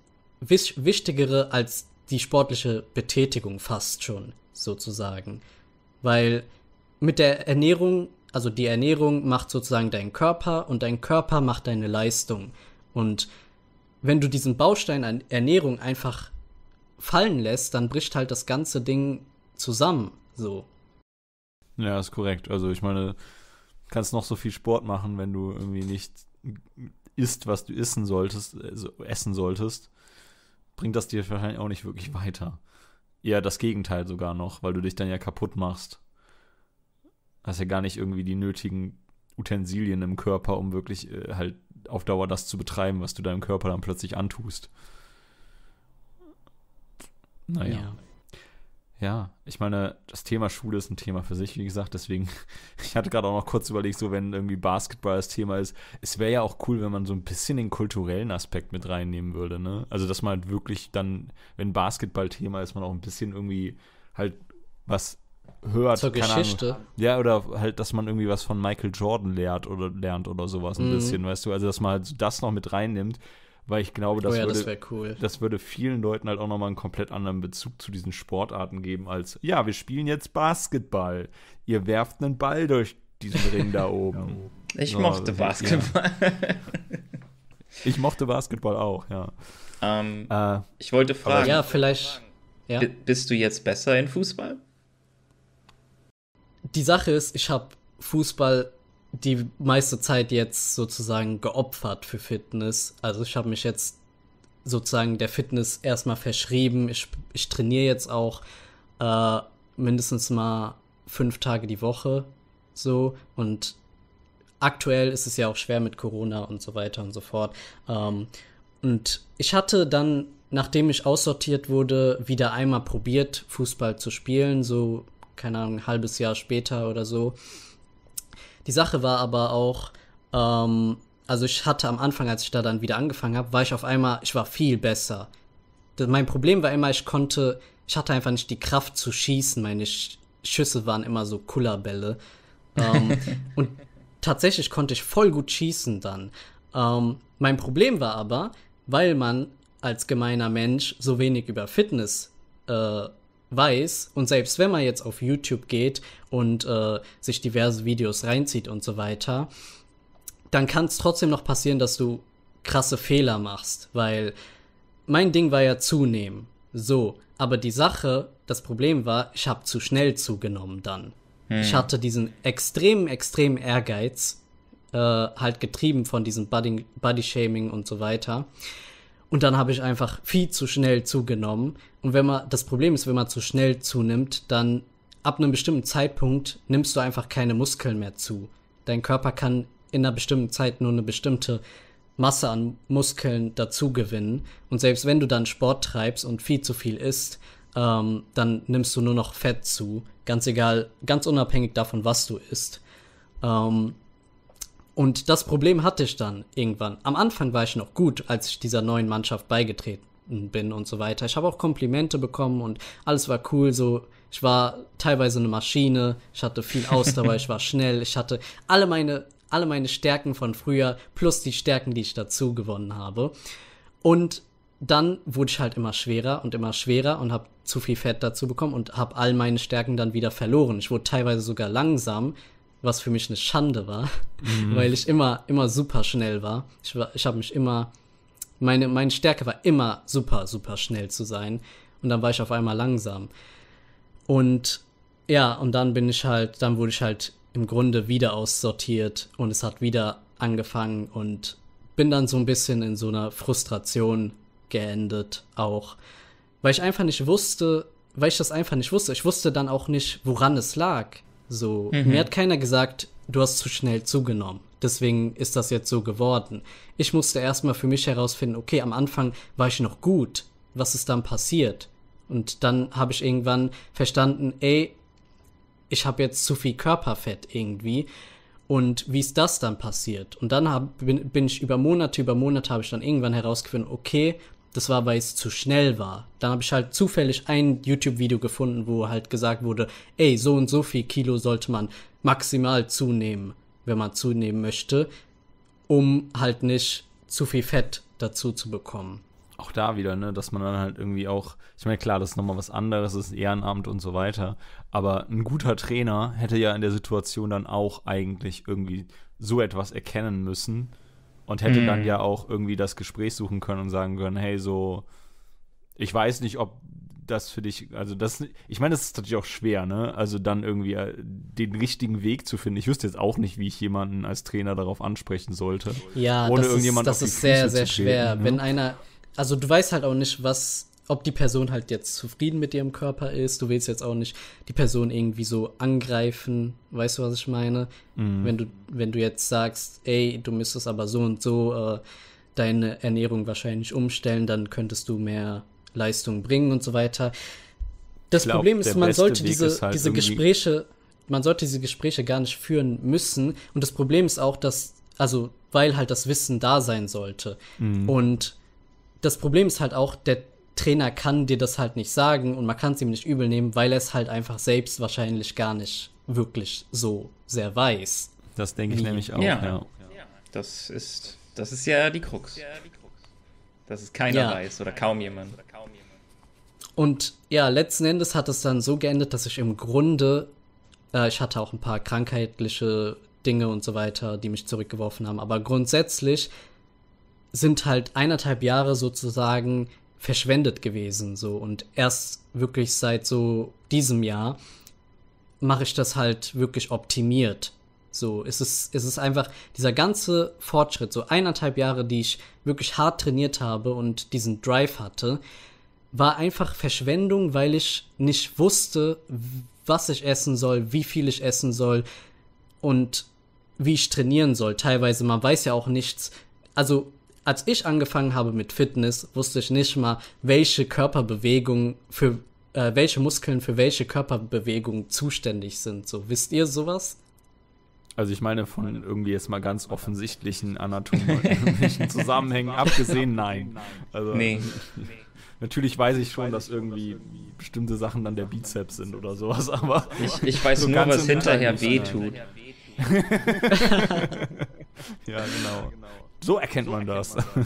Wisch Wichtigere als die sportliche Betätigung fast schon, sozusagen. Weil mit der Ernährung also die Ernährung macht sozusagen deinen Körper und dein Körper macht deine Leistung. Und wenn du diesen Baustein an Ernährung einfach fallen lässt, dann bricht halt das ganze Ding zusammen. So. Ja, ist korrekt. Also ich meine, kannst noch so viel Sport machen, wenn du irgendwie nicht isst, was du essen solltest, also essen solltest, bringt das dir wahrscheinlich auch nicht wirklich weiter. Eher das Gegenteil sogar noch, weil du dich dann ja kaputt machst hast ja gar nicht irgendwie die nötigen Utensilien im Körper, um wirklich äh, halt auf Dauer das zu betreiben, was du deinem Körper dann plötzlich antust. Naja. Ja. Ja, ich meine, das Thema Schule ist ein Thema für sich, wie gesagt. Deswegen, ich hatte gerade auch noch kurz überlegt, so wenn irgendwie Basketball das Thema ist, es wäre ja auch cool, wenn man so ein bisschen den kulturellen Aspekt mit reinnehmen würde, ne? Also, dass man halt wirklich dann, wenn Basketball Thema ist, man auch ein bisschen irgendwie halt was hört. Zur Geschichte. Ahnung. Ja, oder halt, dass man irgendwie was von Michael Jordan lehrt oder lernt oder sowas ein mhm. bisschen, weißt du? Also, dass man halt das noch mit reinnimmt, weil ich glaube, das, oh ja, würde, das, cool. das würde vielen Leuten halt auch nochmal einen komplett anderen Bezug zu diesen Sportarten geben, als, ja, wir spielen jetzt Basketball. Ihr werft einen Ball durch diesen Ring da oben. Ich oh, mochte Basketball. Ja. Ich mochte Basketball auch, ja. Ähm, äh, ich wollte fragen. Ja, vielleicht. Ja. Bist du jetzt besser in Fußball? die Sache ist, ich habe Fußball die meiste Zeit jetzt sozusagen geopfert für Fitness. Also ich habe mich jetzt sozusagen der Fitness erstmal verschrieben. Ich, ich trainiere jetzt auch äh, mindestens mal fünf Tage die Woche so und aktuell ist es ja auch schwer mit Corona und so weiter und so fort. Ähm, und ich hatte dann, nachdem ich aussortiert wurde, wieder einmal probiert, Fußball zu spielen, so keine Ahnung, ein halbes Jahr später oder so. Die Sache war aber auch, ähm, also ich hatte am Anfang, als ich da dann wieder angefangen habe, war ich auf einmal, ich war viel besser. Das, mein Problem war immer, ich konnte, ich hatte einfach nicht die Kraft zu schießen. Meine Sch Schüsse waren immer so Kullerbälle. Ähm, und tatsächlich konnte ich voll gut schießen dann. Ähm, mein Problem war aber, weil man als gemeiner Mensch so wenig über Fitness äh, weiß und selbst wenn man jetzt auf YouTube geht und äh, sich diverse Videos reinzieht und so weiter, dann kann es trotzdem noch passieren, dass du krasse Fehler machst, weil mein Ding war ja zunehmen. So, aber die Sache, das Problem war, ich habe zu schnell zugenommen dann. Hm. Ich hatte diesen extremen, extremen Ehrgeiz, äh, halt getrieben von diesem Body, Body Shaming und so weiter. Und dann habe ich einfach viel zu schnell zugenommen. Und wenn man, das Problem ist, wenn man zu schnell zunimmt, dann ab einem bestimmten Zeitpunkt nimmst du einfach keine Muskeln mehr zu. Dein Körper kann in einer bestimmten Zeit nur eine bestimmte Masse an Muskeln dazu gewinnen. Und selbst wenn du dann Sport treibst und viel zu viel isst, ähm, dann nimmst du nur noch Fett zu. Ganz egal, ganz unabhängig davon, was du isst. Ähm, und das Problem hatte ich dann irgendwann. Am Anfang war ich noch gut, als ich dieser neuen Mannschaft beigetreten bin und so weiter. Ich habe auch Komplimente bekommen und alles war cool. So, ich war teilweise eine Maschine, ich hatte viel Ausdauer, ich war schnell, ich hatte alle meine, alle meine Stärken von früher plus die Stärken, die ich dazu gewonnen habe. Und dann wurde ich halt immer schwerer und immer schwerer und habe zu viel Fett dazu bekommen und habe all meine Stärken dann wieder verloren. Ich wurde teilweise sogar langsam, was für mich eine Schande war, mhm. weil ich immer, immer super schnell war. Ich, war, ich habe mich immer, meine, meine Stärke war immer super, super schnell zu sein. Und dann war ich auf einmal langsam. Und ja, und dann bin ich halt, dann wurde ich halt im Grunde wieder aussortiert und es hat wieder angefangen und bin dann so ein bisschen in so einer Frustration geendet auch, weil ich einfach nicht wusste, weil ich das einfach nicht wusste. Ich wusste dann auch nicht, woran es lag. So, mhm. mir hat keiner gesagt, du hast zu schnell zugenommen. Deswegen ist das jetzt so geworden. Ich musste erstmal für mich herausfinden, okay, am Anfang war ich noch gut. Was ist dann passiert? Und dann habe ich irgendwann verstanden, ey, ich habe jetzt zu viel Körperfett irgendwie. Und wie ist das dann passiert? Und dann hab, bin, bin ich über Monate, über Monate habe ich dann irgendwann herausgefunden, okay, das war, weil es zu schnell war. Dann habe ich halt zufällig ein YouTube-Video gefunden, wo halt gesagt wurde, ey, so und so viel Kilo sollte man maximal zunehmen, wenn man zunehmen möchte, um halt nicht zu viel Fett dazu zu bekommen. Auch da wieder, ne, dass man dann halt irgendwie auch, ich meine, klar, das ist nochmal was anderes, das ist Ehrenamt und so weiter, aber ein guter Trainer hätte ja in der Situation dann auch eigentlich irgendwie so etwas erkennen müssen, und hätte mhm. dann mm. ja auch irgendwie das Gespräch suchen können und sagen können, hey, so, ich weiß nicht, ob das für dich, also das, ich meine, das ist natürlich auch schwer, ne? Also dann irgendwie äh, den richtigen Weg zu finden. Ich wüsste jetzt auch nicht, wie ich jemanden als Trainer darauf ansprechen sollte. Ja, ohne das irgendjemand ist, das ist sehr, Füße sehr schwer. Treten, ne? Wenn einer, also du weißt halt auch nicht, was ob die Person halt jetzt zufrieden mit ihrem Körper ist. Du willst jetzt auch nicht die Person irgendwie so angreifen. Weißt du, was ich meine? Mhm. Wenn du, wenn du jetzt sagst, ey, du müsstest aber so und so äh, deine Ernährung wahrscheinlich umstellen, dann könntest du mehr Leistung bringen und so weiter. Das glaub, Problem ist, man sollte Weg diese, halt diese Gespräche, man sollte diese Gespräche gar nicht führen müssen. Und das Problem ist auch, dass, also, weil halt das Wissen da sein sollte. Mhm. Und das Problem ist halt auch, der Trainer kann dir das halt nicht sagen und man kann es ihm nicht übel nehmen, weil er es halt einfach selbst wahrscheinlich gar nicht wirklich so sehr weiß. Das denke ich Wie. nämlich auch. Ja. ja. Das ist das ist ja die Krux. Dass es keiner ja. weiß oder kaum jemand. Und ja, letzten Endes hat es dann so geendet, dass ich im Grunde, äh, ich hatte auch ein paar krankheitliche Dinge und so weiter, die mich zurückgeworfen haben, aber grundsätzlich sind halt eineinhalb Jahre sozusagen verschwendet gewesen. So. Und erst wirklich seit so diesem Jahr mache ich das halt wirklich optimiert. So, es ist, es ist einfach dieser ganze Fortschritt, so eineinhalb Jahre, die ich wirklich hart trainiert habe und diesen Drive hatte, war einfach Verschwendung, weil ich nicht wusste, was ich essen soll, wie viel ich essen soll und wie ich trainieren soll. Teilweise, man weiß ja auch nichts. Also als ich angefangen habe mit Fitness, wusste ich nicht mal, welche Körperbewegung für äh, welche Muskeln für welche Körperbewegung zuständig sind. So, wisst ihr sowas? Also ich meine von irgendwie jetzt mal ganz offensichtlichen anatomischen Zusammenhängen abgesehen, nein. Also, nee. Natürlich weiß ich schon, dass irgendwie bestimmte Sachen dann der Bizeps sind oder sowas, aber ich, ich weiß so nur, was hinterher wehtut. ja, genau. So erkennt so man erkennt das. Man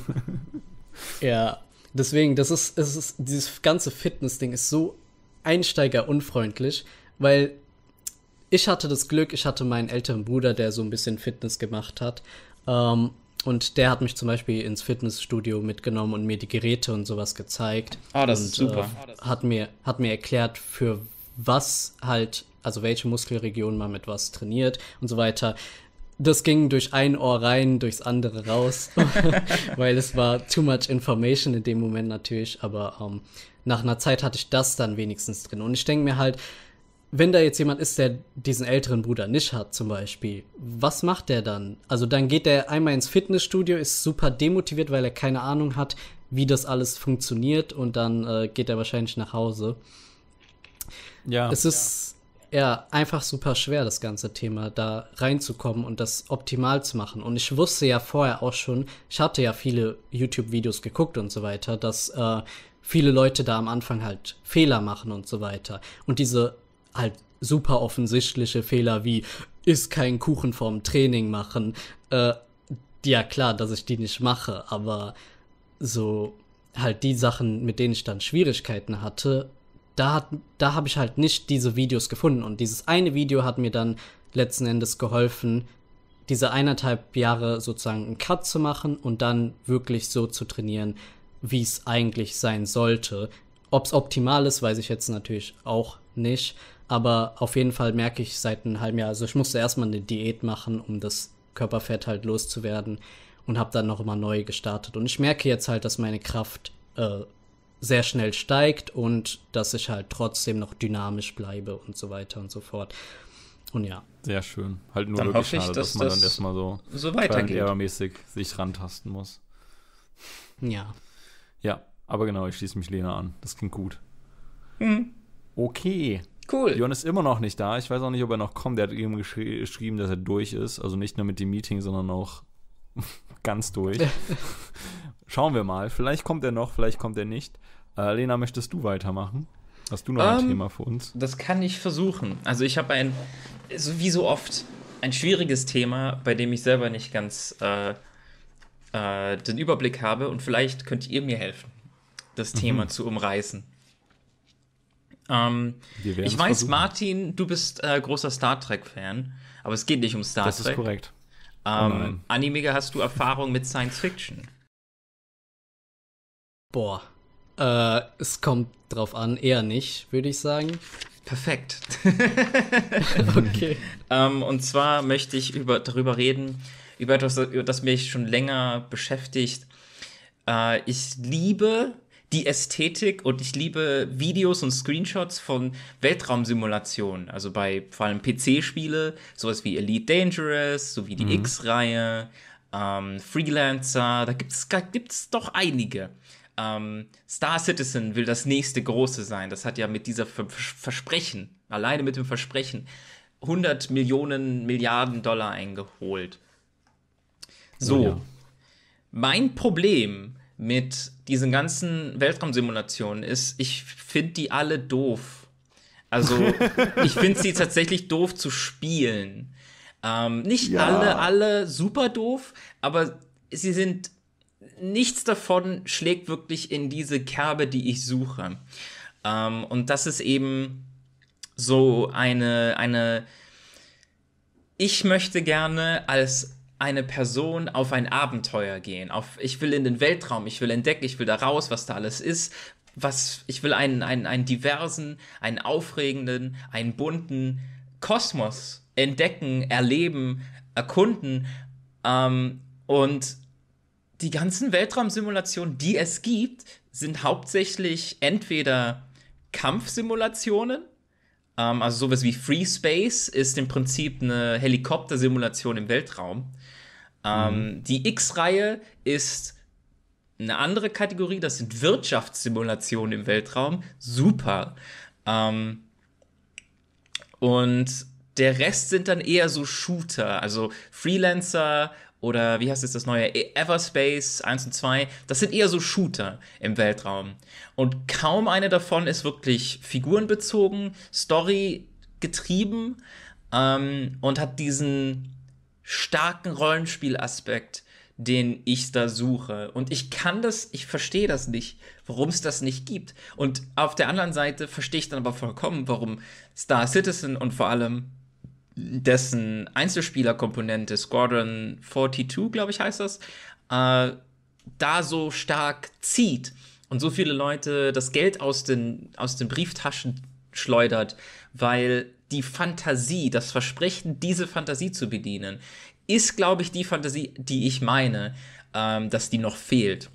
das. ja, deswegen, das ist, es ist, dieses ganze Fitness-Ding ist so einsteigerunfreundlich, weil ich hatte das Glück, ich hatte meinen älteren Bruder, der so ein bisschen Fitness gemacht hat. Ähm, und der hat mich zum Beispiel ins Fitnessstudio mitgenommen und mir die Geräte und sowas gezeigt. Ah, das und, ist super. Äh, hat, mir, hat mir erklärt, für was halt, also welche Muskelregion man mit was trainiert und so weiter das ging durch ein Ohr rein, durchs andere raus, weil es war too much information in dem Moment natürlich, aber ähm, nach einer Zeit hatte ich das dann wenigstens drin. Und ich denke mir halt, wenn da jetzt jemand ist, der diesen älteren Bruder nicht hat, zum Beispiel, was macht der dann? Also dann geht der einmal ins Fitnessstudio, ist super demotiviert, weil er keine Ahnung hat, wie das alles funktioniert und dann äh, geht er wahrscheinlich nach Hause. Ja. Es ist ja, einfach super schwer, das ganze Thema da reinzukommen und das optimal zu machen. Und ich wusste ja vorher auch schon, ich hatte ja viele YouTube-Videos geguckt und so weiter, dass äh, viele Leute da am Anfang halt Fehler machen und so weiter. Und diese halt super offensichtliche Fehler wie ist kein Kuchen vorm Training machen. Äh, ja, klar, dass ich die nicht mache, aber so halt die Sachen, mit denen ich dann Schwierigkeiten hatte, da, da habe ich halt nicht diese Videos gefunden. Und dieses eine Video hat mir dann letzten Endes geholfen, diese eineinhalb Jahre sozusagen einen Cut zu machen und dann wirklich so zu trainieren, wie es eigentlich sein sollte. Ob es optimal ist, weiß ich jetzt natürlich auch nicht. Aber auf jeden Fall merke ich seit einem halben Jahr, also ich musste erstmal eine Diät machen, um das Körperfett halt loszuwerden und habe dann noch immer neu gestartet. Und ich merke jetzt halt, dass meine Kraft äh, sehr schnell steigt und dass ich halt trotzdem noch dynamisch bleibe und so weiter und so fort. Und ja. Sehr schön. Halt nur dann wirklich schade, ich, dass, dass, man das dann erstmal so, so mäßig sich rantasten muss. Ja. Ja, aber genau, ich schließe mich Lena an. Das klingt gut. Mhm. Okay. Cool. Jon ist immer noch nicht da. Ich weiß auch nicht, ob er noch kommt. Der hat eben geschri geschrieben, dass er durch ist. Also nicht nur mit dem Meeting, sondern auch ganz durch. Schauen wir mal. Vielleicht kommt er noch, vielleicht kommt er nicht. Äh, Lena, möchtest du weitermachen? Hast du noch um, ein ähm, Thema für uns? Das kann ich versuchen. Also ich habe ein, so wie so oft, ein schwieriges Thema, bei dem ich selber nicht ganz äh, äh, den Überblick habe und vielleicht könnt ihr mir helfen, das mhm. Thema zu umreißen. Ähm, ich weiß, versuchen. Martin, du bist äh, großer Star Trek-Fan, aber es geht nicht um Star das Trek. Das ist korrekt. Oh ähm, oh Anime, hast du Erfahrung mit Science Fiction? Boah. Äh, es kommt drauf an, eher nicht, würde ich sagen. Perfekt. okay. ähm, und zwar möchte ich über, darüber reden, über etwas, das mich schon länger beschäftigt. Äh, ich liebe die Ästhetik und ich liebe Videos und Screenshots von Weltraumsimulationen. Also bei vor allem PC-Spiele, sowas wie Elite Dangerous, sowie die mhm. X-Reihe, ähm, Freelancer, da gibt es gibt's doch einige. Ähm, Star Citizen will das nächste große sein. Das hat ja mit dieser Ver Versprechen, alleine mit dem Versprechen, 100 Millionen Milliarden Dollar eingeholt. Oh so. Oh ja. Mein Problem mit diesen ganzen Weltraumsimulationen ist, ich finde die alle doof. Also ich finde sie tatsächlich doof zu spielen. Ähm, nicht ja. alle, alle super doof, aber sie sind, nichts davon schlägt wirklich in diese Kerbe, die ich suche. Ähm, und das ist eben so eine, eine, ich möchte gerne als eine Person auf ein Abenteuer gehen. Auf ich will in den Weltraum, ich will entdecken, ich will da raus, was da alles ist. Was ich will einen, einen, einen diversen, einen aufregenden, einen bunten Kosmos entdecken, erleben, erkunden. Ähm, und die ganzen Weltraumsimulationen, die es gibt, sind hauptsächlich entweder Kampfsimulationen, ähm, also sowas wie Free Space ist im Prinzip eine Helikoptersimulation im Weltraum. Ähm, mhm. Die X-Reihe ist eine andere Kategorie, das sind Wirtschaftssimulationen im Weltraum. Super. Ähm, und der Rest sind dann eher so Shooter, also Freelancer oder wie heißt es das neue e- Everspace 1 und 2, das sind eher so Shooter im Weltraum. Und kaum eine davon ist wirklich figurenbezogen, Story getrieben ähm, und hat diesen starken Rollenspielaspekt, den ich da suche. Und ich kann das, ich verstehe das nicht, warum es das nicht gibt. Und auf der anderen Seite verstehe ich dann aber vollkommen, warum Star Citizen und vor allem dessen Einzelspielerkomponente Squadron 42, glaube ich, heißt das, äh, da so stark zieht und so viele Leute das Geld aus den, aus den Brieftaschen schleudert, weil die Fantasie, das Versprechen, diese Fantasie zu bedienen, ist, glaube ich, die Fantasie, die ich meine, ähm, dass die noch fehlt.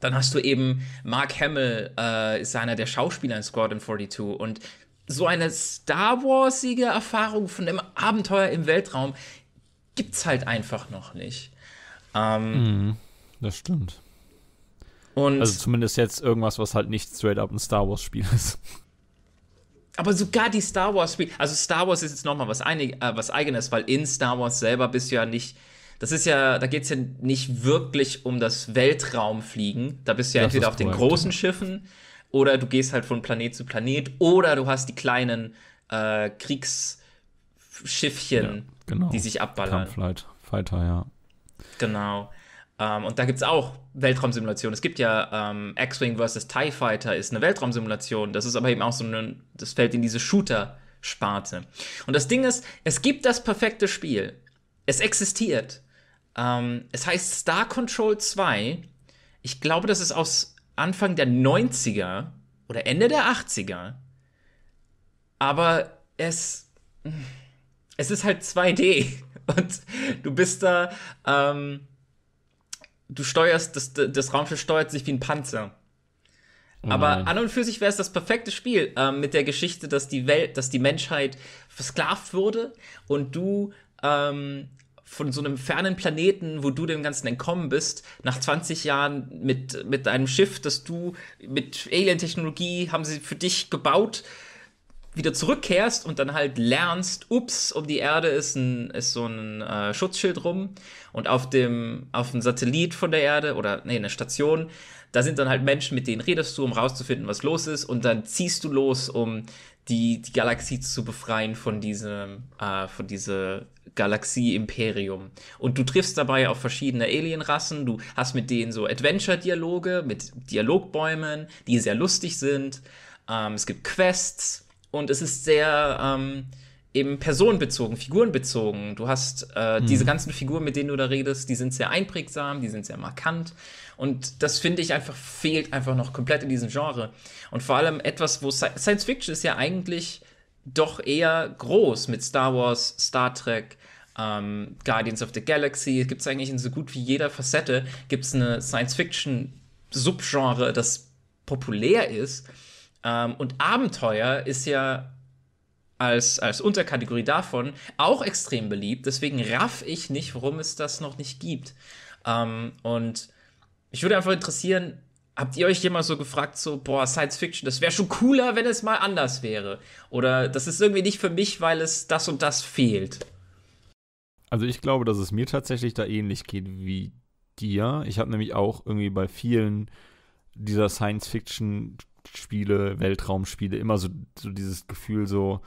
Dann hast du eben Mark Hamill, äh, ist einer der Schauspieler in Squadron 42 und so eine Star Wars-sige Erfahrung von einem Abenteuer im Weltraum gibt's halt einfach noch nicht. Ähm, mm, das stimmt. also zumindest jetzt irgendwas, was halt nicht straight up ein Star Wars-Spiel ist. Aber sogar die Star Wars-Spiele, also Star Wars ist jetzt nochmal was, einig, äh, was eigenes, weil in Star Wars selber bist du ja nicht, das ist ja, da geht's ja nicht wirklich um das Weltraumfliegen. Da bist du ja das entweder auf den großen Schiffen oder du gehst halt von Planet zu Planet. Oder du hast die kleinen äh, Kriegsschiffchen, ja, genau. die sich abballern. Fighter, ja. Genau. Ähm, und da gibt es auch Weltraumsimulationen. Es gibt ja ähm, X-Wing vs. TIE Fighter ist eine Weltraumsimulation. Das ist aber eben auch so ein, das fällt in diese Shooter-Sparte. Und das Ding ist, es gibt das perfekte Spiel. Es existiert. Ähm, es heißt Star Control 2. Ich glaube, das ist aus Anfang der 90er oder Ende der 80er, aber es, es ist halt 2D und du bist da, ähm, du steuerst, das, das Raumschiff steuert sich wie ein Panzer. Oh aber mhm. an und für sich wäre es das perfekte Spiel ähm, mit der Geschichte, dass die Welt, dass die Menschheit versklavt wurde und du ähm, von so einem fernen Planeten, wo du dem Ganzen entkommen bist, nach 20 Jahren mit, mit einem Schiff, das du mit Alien-Technologie haben sie für dich gebaut, wieder zurückkehrst und dann halt lernst, ups, um die Erde ist, ein, ist so ein äh, Schutzschild rum und auf dem, auf dem Satellit von der Erde oder, nee, eine Station, da sind dann halt Menschen, mit denen redest du, um rauszufinden, was los ist und dann ziehst du los, um die, die Galaxie zu befreien von diesem, äh, von diese Galaxie Imperium. Und du triffst dabei auf verschiedene Alienrassen, du hast mit denen so Adventure-Dialoge mit Dialogbäumen, die sehr lustig sind. Ähm, es gibt Quests und es ist sehr ähm, eben personenbezogen, figurenbezogen. Du hast äh, mhm. diese ganzen Figuren, mit denen du da redest, die sind sehr einprägsam, die sind sehr markant. Und das finde ich einfach, fehlt einfach noch komplett in diesem Genre. Und vor allem etwas, wo Science Fiction ist ja eigentlich doch eher groß mit Star Wars, Star Trek, ähm, Guardians of the Galaxy, gibt es eigentlich in so gut wie jeder Facette, gibt es eine Science-Fiction-Subgenre, das populär ist. Ähm, und Abenteuer ist ja als, als Unterkategorie davon auch extrem beliebt. Deswegen raff ich nicht, warum es das noch nicht gibt. Ähm, und ich würde einfach interessieren, habt ihr euch jemals so gefragt, so, boah, Science Fiction, das wäre schon cooler, wenn es mal anders wäre? Oder das ist irgendwie nicht für mich, weil es das und das fehlt? Also ich glaube, dass es mir tatsächlich da ähnlich geht wie dir. Ich habe nämlich auch irgendwie bei vielen dieser Science-Fiction-Spiele, Weltraumspiele immer so, so dieses Gefühl so,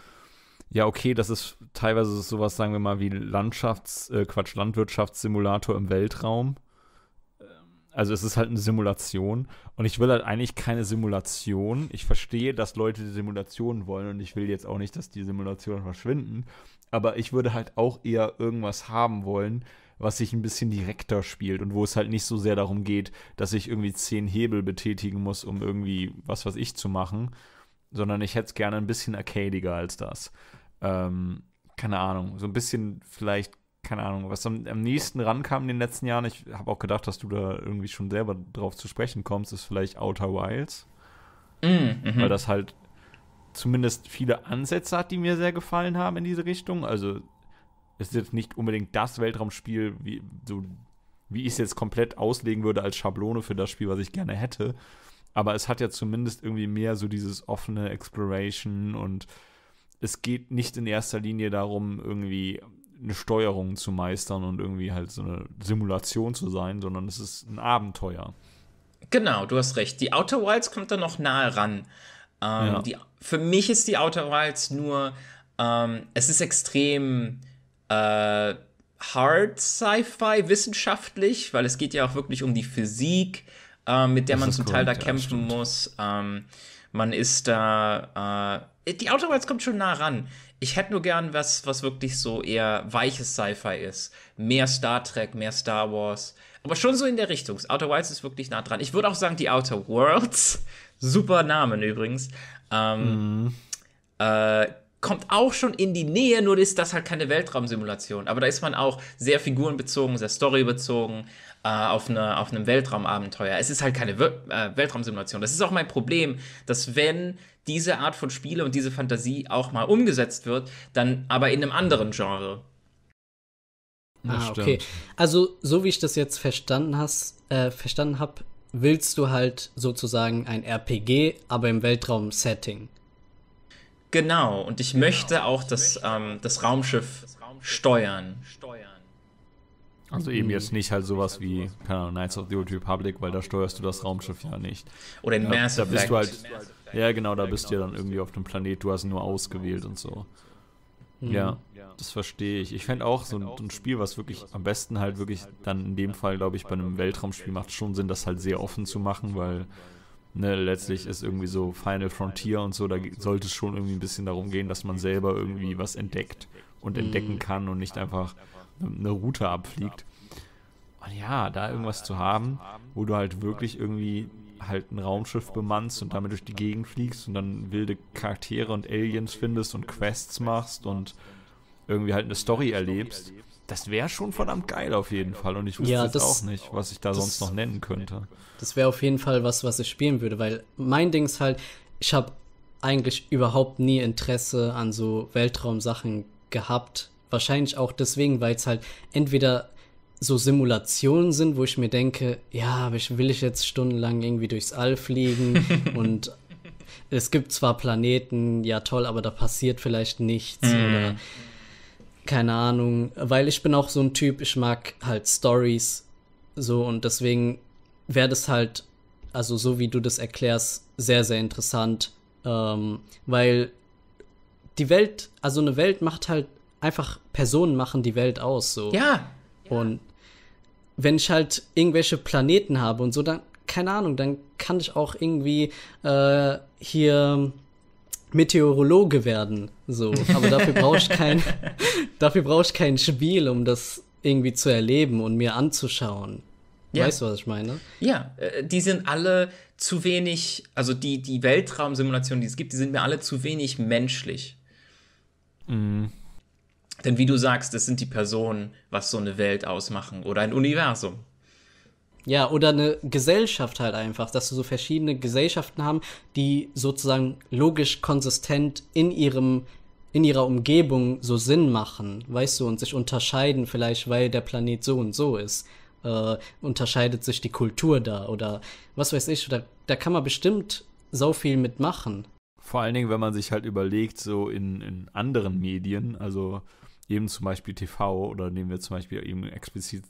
ja, okay, das ist teilweise sowas, sagen wir mal, wie Landschafts-, äh, Quatsch, Landwirtschaftssimulator im Weltraum. Ähm, also es ist halt eine Simulation und ich will halt eigentlich keine Simulation. Ich verstehe, dass Leute die Simulationen wollen und ich will jetzt auch nicht, dass die Simulationen verschwinden aber ich würde halt auch eher irgendwas haben wollen, was sich ein bisschen direkter spielt und wo es halt nicht so sehr darum geht, dass ich irgendwie zehn Hebel betätigen muss, um irgendwie was was ich zu machen, sondern ich hätte es gerne ein bisschen arcadiger als das. Ähm, keine Ahnung, so ein bisschen vielleicht, keine Ahnung, was am, am nächsten rankam in den letzten Jahren, ich habe auch gedacht, dass du da irgendwie schon selber drauf zu sprechen kommst, ist vielleicht Outer Wilds. Mm, mhm. Weil das halt zumindest viele Ansätze hat, die mir sehr gefallen haben in diese Richtung. Also es ist jetzt nicht unbedingt das Weltraumspiel, wie, so, wie ich es jetzt komplett auslegen würde als Schablone für das Spiel, was ich gerne hätte. Aber es hat ja zumindest irgendwie mehr so dieses offene Exploration und es geht nicht in erster Linie darum, irgendwie eine Steuerung zu meistern und irgendwie halt so eine Simulation zu sein, sondern es ist ein Abenteuer. Genau, du hast recht. Die Outer Wilds kommt da noch nahe ran. Ähm, ja. die, für mich ist die Outer Wilds nur, ähm, es ist extrem äh, hard Sci-Fi wissenschaftlich, weil es geht ja auch wirklich um die Physik, äh, mit der das man zum korrekt, Teil da kämpfen stimmt. muss. Ähm, man ist da, äh, die Outer Wilds kommt schon nah ran. Ich hätte nur gern was, was wirklich so eher weiches Sci-Fi ist. Mehr Star Trek, mehr Star Wars. Aber schon so in der Richtung. Outer Wilds ist wirklich nah dran. Ich würde auch sagen, die Outer Worlds Super Namen übrigens. Ähm, mhm. äh, kommt auch schon in die Nähe, nur ist das halt keine Weltraumsimulation. Aber da ist man auch sehr figurenbezogen, sehr storybezogen äh, auf, eine, auf einem Weltraumabenteuer. Es ist halt keine Wir äh, Weltraumsimulation. Das ist auch mein Problem, dass wenn diese Art von Spiele und diese Fantasie auch mal umgesetzt wird, dann aber in einem anderen Genre. ah, okay. Also, so wie ich das jetzt verstanden, äh, verstanden habe, willst du halt sozusagen ein RPG, aber im Weltraum-Setting. Genau, und ich genau. möchte auch das, ähm, das, Raumschiff das, Raumschiff steuern. Also eben jetzt hm. nicht halt sowas halt wie Ahnung, Knights of the Old Republic, weil da steuerst du das Raumschiff ja nicht. Oder in Mass da, da bist du halt, Ja, genau, da bist genau, du ja dann irgendwie auf dem Planet, du hast ihn nur hm. ausgewählt und so. Mhm. Ja das verstehe ich. Ich fände auch so ein, ein, Spiel, was wirklich am besten halt wirklich halt dann in dem Fall, glaube ich, bei einem Weltraumspiel macht schon Sinn, das halt sehr offen zu machen, weil ne, letztlich ist irgendwie so Final Frontier und so, da sollte es schon irgendwie ein bisschen darum gehen, dass man selber irgendwie was entdeckt und mhm. entdecken kann und nicht einfach ne, eine Route abfliegt. Und ja, da irgendwas zu haben, wo du halt wirklich halt irgendwie halt ein Raumschiff bemannst und damit durch die Gegend fliegst und dann wilde Charaktere und Aliens findest und Quests machst und irgendwie halt eine Story erlebst. Das wäre schon verdammt geil auf jeden Fall. Und ich wüsste ja, jetzt das, auch nicht, was ich da das, sonst noch nennen könnte. Das wäre auf jeden Fall was, was ich spielen würde, weil mein Ding ist halt, ich habe eigentlich überhaupt nie Interesse an so Weltraumsachen gehabt. Wahrscheinlich auch deswegen, weil es halt entweder so Simulationen sind, wo ich mir denke, ja, will ich jetzt stundenlang irgendwie durchs All fliegen und es gibt zwar Planeten, ja toll, aber da passiert vielleicht nichts mm. oder keine Ahnung, weil ich bin auch so ein Typ, ich mag halt Stories so und deswegen wäre das halt, also so wie du das erklärst, sehr, sehr interessant, ähm, weil die Welt, also eine Welt macht halt einfach, Personen machen die Welt aus so. Ja. Und wenn ich halt irgendwelche Planeten habe und so, dann, keine Ahnung, dann kann ich auch irgendwie äh, hier Meteorologe werden. So. Aber dafür brauche ich kein, dafür brauche ich kein Spiel, um das irgendwie zu erleben und mir anzuschauen. Ja. Weißt du, was ich meine? Ja, äh, die sind alle zu wenig, also die, die Weltraumsimulationen, die es gibt, die sind mir alle zu wenig menschlich. Mhm. Denn wie du sagst, das sind die Personen, was so eine Welt ausmachen oder ein Universum. Ja, oder eine Gesellschaft halt einfach, dass du so verschiedene Gesellschaften haben, die sozusagen logisch konsistent in ihrem in ihrer Umgebung so Sinn machen, weißt du, und sich unterscheiden vielleicht, weil der Planet so und so ist. Äh, unterscheidet sich die Kultur da oder was weiß ich, da, da kann man bestimmt so viel mitmachen. Vor allen Dingen, wenn man sich halt überlegt, so in, in anderen Medien, also eben zum Beispiel TV oder nehmen wir zum Beispiel eben explizit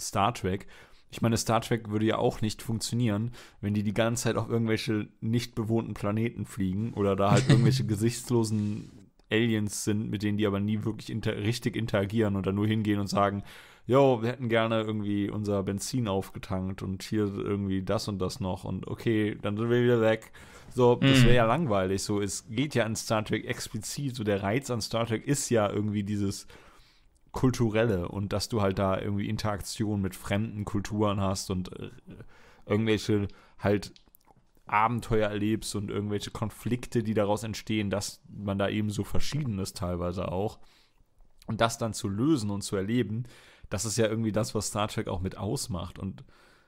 Star Trek, ich meine, Star Trek würde ja auch nicht funktionieren, wenn die die ganze Zeit auf irgendwelche nicht bewohnten Planeten fliegen oder da halt irgendwelche gesichtslosen Aliens sind, mit denen die aber nie wirklich inter richtig interagieren und dann nur hingehen und sagen, jo, wir hätten gerne irgendwie unser Benzin aufgetankt und hier irgendwie das und das noch und okay, dann sind wir wieder weg. So, das wäre mhm. ja langweilig. So, es geht ja an Star Trek explizit. So, der Reiz an Star Trek ist ja irgendwie dieses, kulturelle und dass du halt da irgendwie Interaktion mit fremden Kulturen hast und äh, irgendwelche halt Abenteuer erlebst und irgendwelche Konflikte, die daraus entstehen, dass man da eben so verschieden ist teilweise auch. Und das dann zu lösen und zu erleben, das ist ja irgendwie das, was Star Trek auch mit ausmacht. Und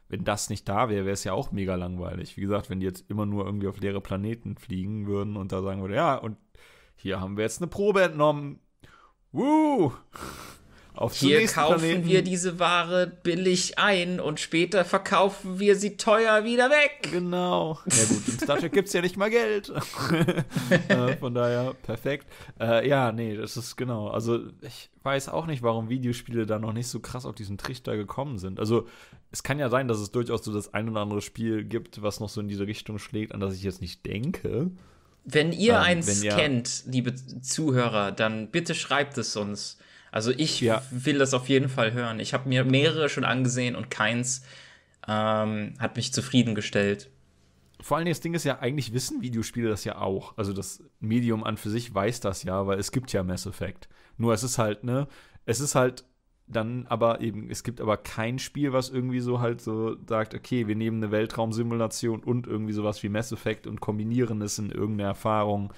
wenn das nicht da wäre, wäre es ja auch mega langweilig. Wie gesagt, wenn die jetzt immer nur irgendwie auf leere Planeten fliegen würden und da sagen würde, ja, und hier haben wir jetzt eine Probe entnommen, Woo! Auf Hier kaufen Planeten. wir diese Ware billig ein und später verkaufen wir sie teuer wieder weg. Genau. Ja gut, in Star Trek gibt es ja nicht mal Geld. Äh, von daher, perfekt. Äh, ja, nee, das ist genau. Also ich weiß auch nicht, warum Videospiele da noch nicht so krass auf diesen Trichter gekommen sind. Also es kann ja sein, dass es durchaus so das ein oder andere Spiel gibt, was noch so in diese Richtung schlägt, an das ich jetzt nicht denke. Wenn ihr ähm, eins wenn ihr kennt, liebe Zuhörer, dann bitte schreibt es uns. Also ich ja. will das auf jeden Fall hören. Ich habe mir mehrere schon angesehen und keins ähm, hat mich zufriedengestellt. Vor allen Dingen das Ding ist ja, eigentlich wissen Videospiele das ja auch. Also das Medium an für sich weiß das ja, weil es gibt ja Mass Effect. Nur es ist halt, ne, es ist halt dann aber eben, es gibt aber kein Spiel, was irgendwie so halt so sagt, okay, wir nehmen eine Weltraumsimulation und irgendwie sowas wie Mass Effect und kombinieren es in irgendeine Erfahrung,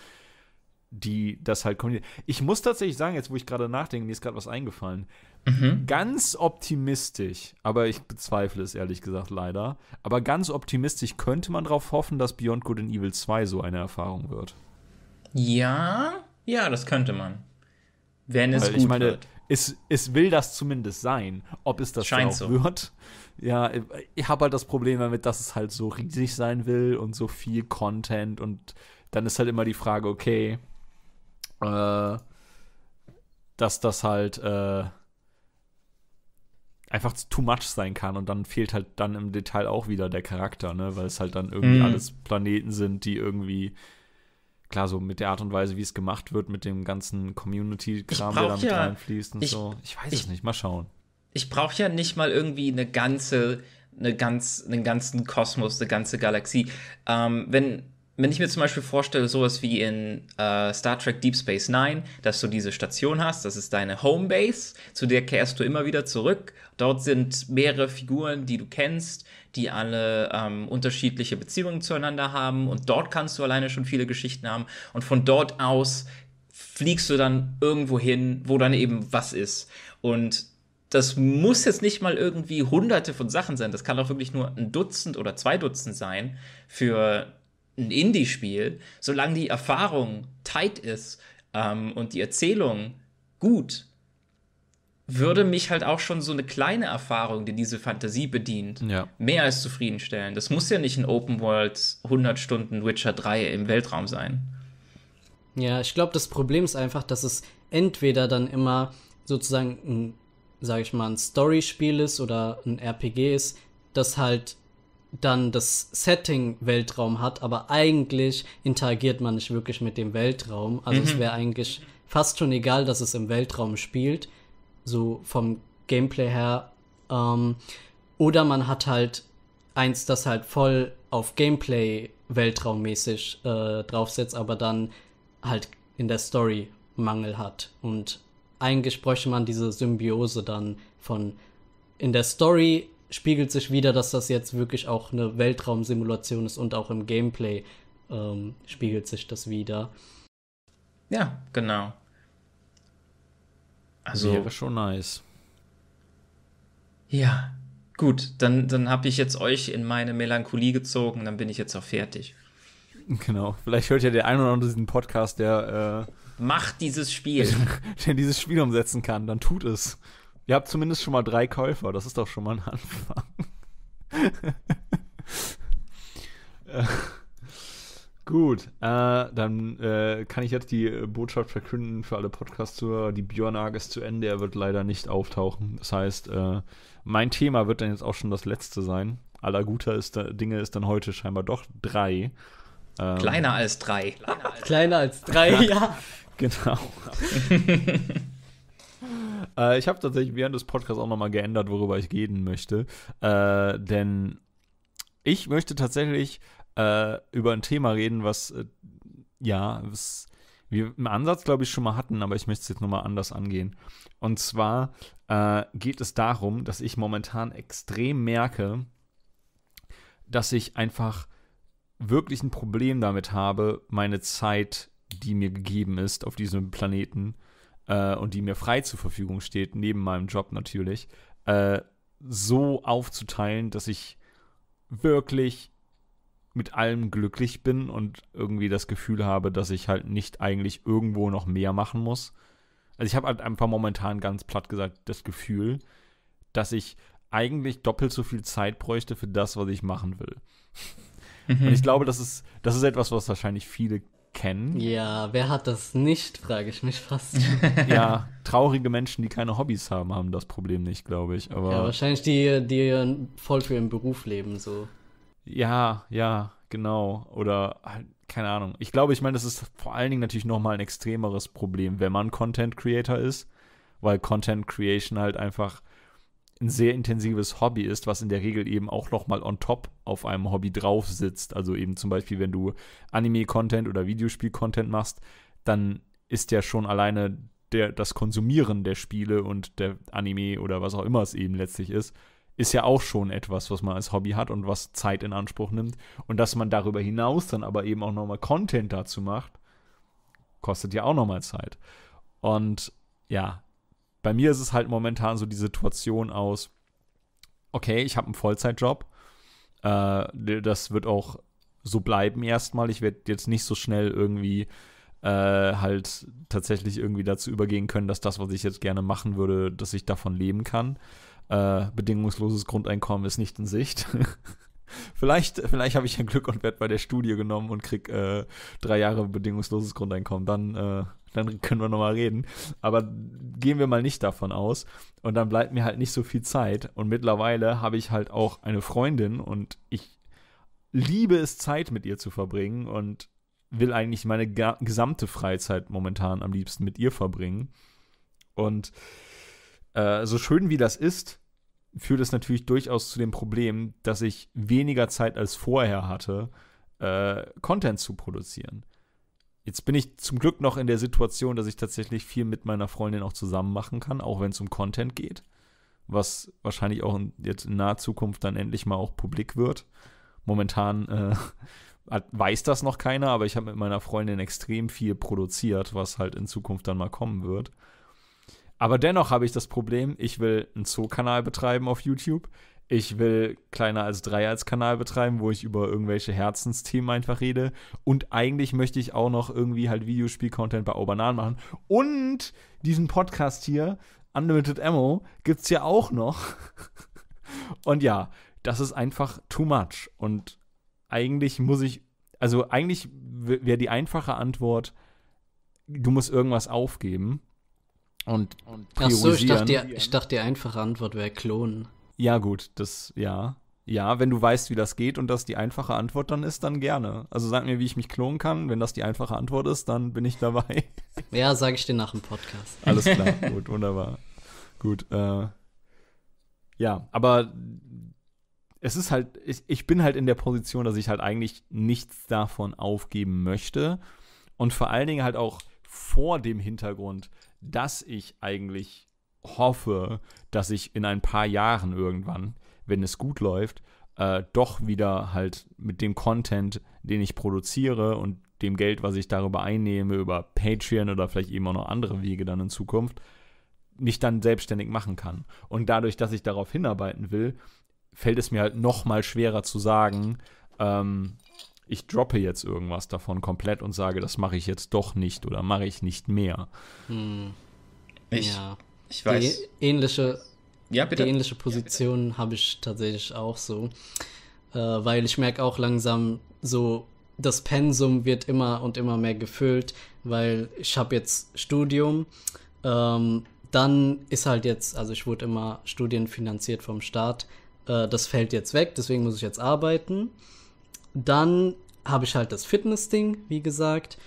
die das halt kombiniert. Ich muss tatsächlich sagen, jetzt wo ich gerade nachdenke, mir ist gerade was eingefallen. Mhm. Ganz optimistisch, aber ich bezweifle es ehrlich gesagt leider, aber ganz optimistisch könnte man darauf hoffen, dass Beyond Good and Evil 2 so eine Erfahrung wird. Ja, ja, das könnte man. Wenn es Weil, gut ich meine, wird es, es will das zumindest sein. Ob es das Scheint so. wird. Ja, ich habe halt das Problem damit, dass es halt so riesig sein will und so viel Content. Und dann ist halt immer die Frage, okay, äh, dass das halt äh, einfach too much sein kann und dann fehlt halt dann im Detail auch wieder der Charakter, ne? Weil es halt dann irgendwie mm. alles Planeten sind, die irgendwie klar, so mit der Art und Weise, wie es gemacht wird, mit dem ganzen Community-Kram, der da mit ja, reinfließt und ich, so. Ich weiß ich, es nicht, mal schauen. Ich brauche ja nicht mal irgendwie eine ganze, eine ganz, einen ganzen Kosmos, eine ganze Galaxie. Ähm, wenn wenn ich mir zum Beispiel vorstelle, sowas wie in äh, Star Trek Deep Space Nine, dass du diese Station hast, das ist deine Homebase, zu der kehrst du immer wieder zurück. Dort sind mehrere Figuren, die du kennst, die alle ähm, unterschiedliche Beziehungen zueinander haben und dort kannst du alleine schon viele Geschichten haben und von dort aus fliegst du dann irgendwo hin, wo dann eben was ist. Und das muss jetzt nicht mal irgendwie hunderte von Sachen sein, das kann auch wirklich nur ein Dutzend oder zwei Dutzend sein für ein Indie-Spiel, solange die Erfahrung tight ist ähm, und die Erzählung gut, würde mich halt auch schon so eine kleine Erfahrung, die diese Fantasie bedient, ja. mehr als zufriedenstellen. Das muss ja nicht ein Open World 100 Stunden Witcher 3 im Weltraum sein. Ja, ich glaube, das Problem ist einfach, dass es entweder dann immer sozusagen ein, sag ich mal, ein Story-Spiel ist oder ein RPG ist, das halt dann das Setting Weltraum hat, aber eigentlich interagiert man nicht wirklich mit dem Weltraum. Also mhm. es wäre eigentlich fast schon egal, dass es im Weltraum spielt, so vom Gameplay her. Ähm, oder man hat halt eins, das halt voll auf Gameplay Weltraummäßig äh, draufsetzt, aber dann halt in der Story Mangel hat. Und eigentlich bräuchte man diese Symbiose dann von in der Story spiegelt sich wieder, dass das jetzt wirklich auch eine Weltraumsimulation ist und auch im Gameplay ähm, spiegelt sich das wieder. Ja, genau. Also wäre schon nice. Ja, gut, dann, dann habe ich jetzt euch in meine Melancholie gezogen, dann bin ich jetzt auch fertig. Genau, vielleicht hört ja der ein oder andere diesen Podcast, der äh, macht dieses Spiel, der dieses Spiel umsetzen kann, dann tut es. Ihr habt zumindest schon mal drei Käufer, das ist doch schon mal ein Anfang. gut, äh, dann äh, kann ich jetzt die Botschaft verkünden für alle Podcast-Zuhörer. Die Björnage ist zu Ende, er wird leider nicht auftauchen. Das heißt, äh, mein Thema wird dann jetzt auch schon das letzte sein. Aller guter ist, äh, Dinge ist dann heute scheinbar doch drei. Ähm, Kleiner als drei. Kleiner als drei, ja. Genau. Äh, ich habe tatsächlich während des Podcasts auch nochmal geändert, worüber ich reden möchte. Äh, denn ich möchte tatsächlich äh, über ein Thema reden, was, äh, ja, was wir im Ansatz, glaube ich, schon mal hatten, aber ich möchte es jetzt nochmal anders angehen. Und zwar äh, geht es darum, dass ich momentan extrem merke, dass ich einfach wirklich ein Problem damit habe, meine Zeit, die mir gegeben ist, auf diesem Planeten äh, und die mir frei zur Verfügung steht, neben meinem Job natürlich, äh, so aufzuteilen, dass ich wirklich mit allem glücklich bin und irgendwie das Gefühl habe, dass ich halt nicht eigentlich irgendwo noch mehr machen muss. Also ich habe halt einfach momentan ganz platt gesagt das Gefühl, dass ich eigentlich doppelt so viel Zeit bräuchte für das, was ich machen will. Mhm. Und ich glaube, das ist, das ist etwas, was wahrscheinlich viele kennen. Ja, wer hat das nicht, frage ich mich fast. ja, traurige Menschen, die keine Hobbys haben, haben das Problem nicht, glaube ich. Aber ja, wahrscheinlich die, die voll für ihren Beruf leben, so. Ja, ja, genau. Oder halt, keine Ahnung. Ich glaube, ich meine, das ist vor allen Dingen natürlich nochmal ein extremeres Problem, wenn man Content Creator ist, weil Content Creation halt einfach ein sehr intensives Hobby ist, was in der Regel eben auch nochmal on top auf einem Hobby drauf sitzt. Also eben zum Beispiel, wenn du Anime-Content oder Videospiel-Content machst, dann ist ja schon alleine der, das Konsumieren der Spiele und der Anime oder was auch immer es eben letztlich ist, ist ja auch schon etwas, was man als Hobby hat und was Zeit in Anspruch nimmt. Und dass man darüber hinaus dann aber eben auch nochmal Content dazu macht, kostet ja auch nochmal Zeit. Und ja, bei mir ist es halt momentan so die Situation aus, okay, ich habe einen Vollzeitjob. Äh, das wird auch so bleiben erstmal. Ich werde jetzt nicht so schnell irgendwie äh, halt tatsächlich irgendwie dazu übergehen können, dass das, was ich jetzt gerne machen würde, dass ich davon leben kann. Äh, bedingungsloses Grundeinkommen ist nicht in Sicht. vielleicht vielleicht habe ich ein Glück und werde bei der Studie genommen und krieg äh, drei Jahre bedingungsloses Grundeinkommen. Dann, äh, dann können wir nochmal reden. Aber gehen wir mal nicht davon aus. Und dann bleibt mir halt nicht so viel Zeit. Und mittlerweile habe ich halt auch eine Freundin und ich liebe es, Zeit mit ihr zu verbringen und will eigentlich meine gesamte Freizeit momentan am liebsten mit ihr verbringen. Und äh, so schön wie das ist, führt es natürlich durchaus zu dem Problem, dass ich weniger Zeit als vorher hatte, äh, Content zu produzieren. Jetzt bin ich zum Glück noch in der Situation, dass ich tatsächlich viel mit meiner Freundin auch zusammen machen kann, auch wenn es um Content geht, was wahrscheinlich auch in, jetzt in naher Zukunft dann endlich mal auch publik wird. Momentan äh, weiß das noch keiner, aber ich habe mit meiner Freundin extrem viel produziert, was halt in Zukunft dann mal kommen wird. Aber dennoch habe ich das Problem, ich will einen Zoo-Kanal betreiben auf YouTube. Ich will kleiner als drei als Kanal betreiben, wo ich über irgendwelche Herzensthemen einfach rede. Und eigentlich möchte ich auch noch irgendwie halt Videospiel-Content bei Obanan machen. Und diesen Podcast hier, Unlimited Ammo, gibt es ja auch noch. Und ja, das ist einfach too much. Und eigentlich muss ich, also eigentlich wäre die einfache Antwort, du musst irgendwas aufgeben und, priorisieren. Ach so, ich dachte, die, ich dachte, die einfache Antwort wäre klonen. Ja, gut, das, ja. Ja, wenn du weißt, wie das geht und das die einfache Antwort dann ist, dann gerne. Also sag mir, wie ich mich klonen kann. Wenn das die einfache Antwort ist, dann bin ich dabei. Ja, sage ich dir nach dem Podcast. Alles klar, gut, wunderbar. Gut, äh, ja, aber es ist halt, ich, ich bin halt in der Position, dass ich halt eigentlich nichts davon aufgeben möchte. Und vor allen Dingen halt auch vor dem Hintergrund, dass ich eigentlich hoffe, dass ich in ein paar Jahren irgendwann, wenn es gut läuft, äh, doch wieder halt mit dem Content, den ich produziere und dem Geld, was ich darüber einnehme, über Patreon oder vielleicht eben auch noch andere Wege dann in Zukunft, mich dann selbstständig machen kann. Und dadurch, dass ich darauf hinarbeiten will, fällt es mir halt noch mal schwerer zu sagen, ähm, ich droppe jetzt irgendwas davon komplett und sage, das mache ich jetzt doch nicht oder mache ich nicht mehr. Hm. Ich, ja. ich weiß. Die ähnliche, ja, Die ähnliche Position ja, habe ich tatsächlich auch so, äh, weil ich merke auch langsam so, das Pensum wird immer und immer mehr gefüllt, weil ich habe jetzt Studium, ähm, dann ist halt jetzt, also ich wurde immer studienfinanziert vom Staat, äh, das fällt jetzt weg, deswegen muss ich jetzt arbeiten. Dann habe ich halt das Fitness-Ding, wie gesagt.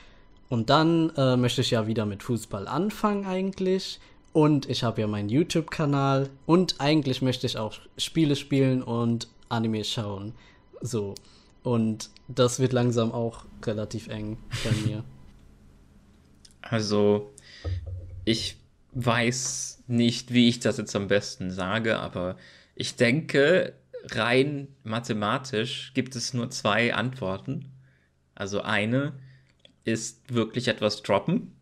Und dann äh, möchte ich ja wieder mit Fußball anfangen eigentlich. Und ich habe ja meinen YouTube-Kanal. Und eigentlich möchte ich auch Spiele spielen und Anime schauen. So. Und das wird langsam auch relativ eng bei mir. Also, ich weiß nicht, wie ich das jetzt am besten sage, aber ich denke, rein mathematisch gibt es nur zwei Antworten. Also eine ist wirklich etwas droppen,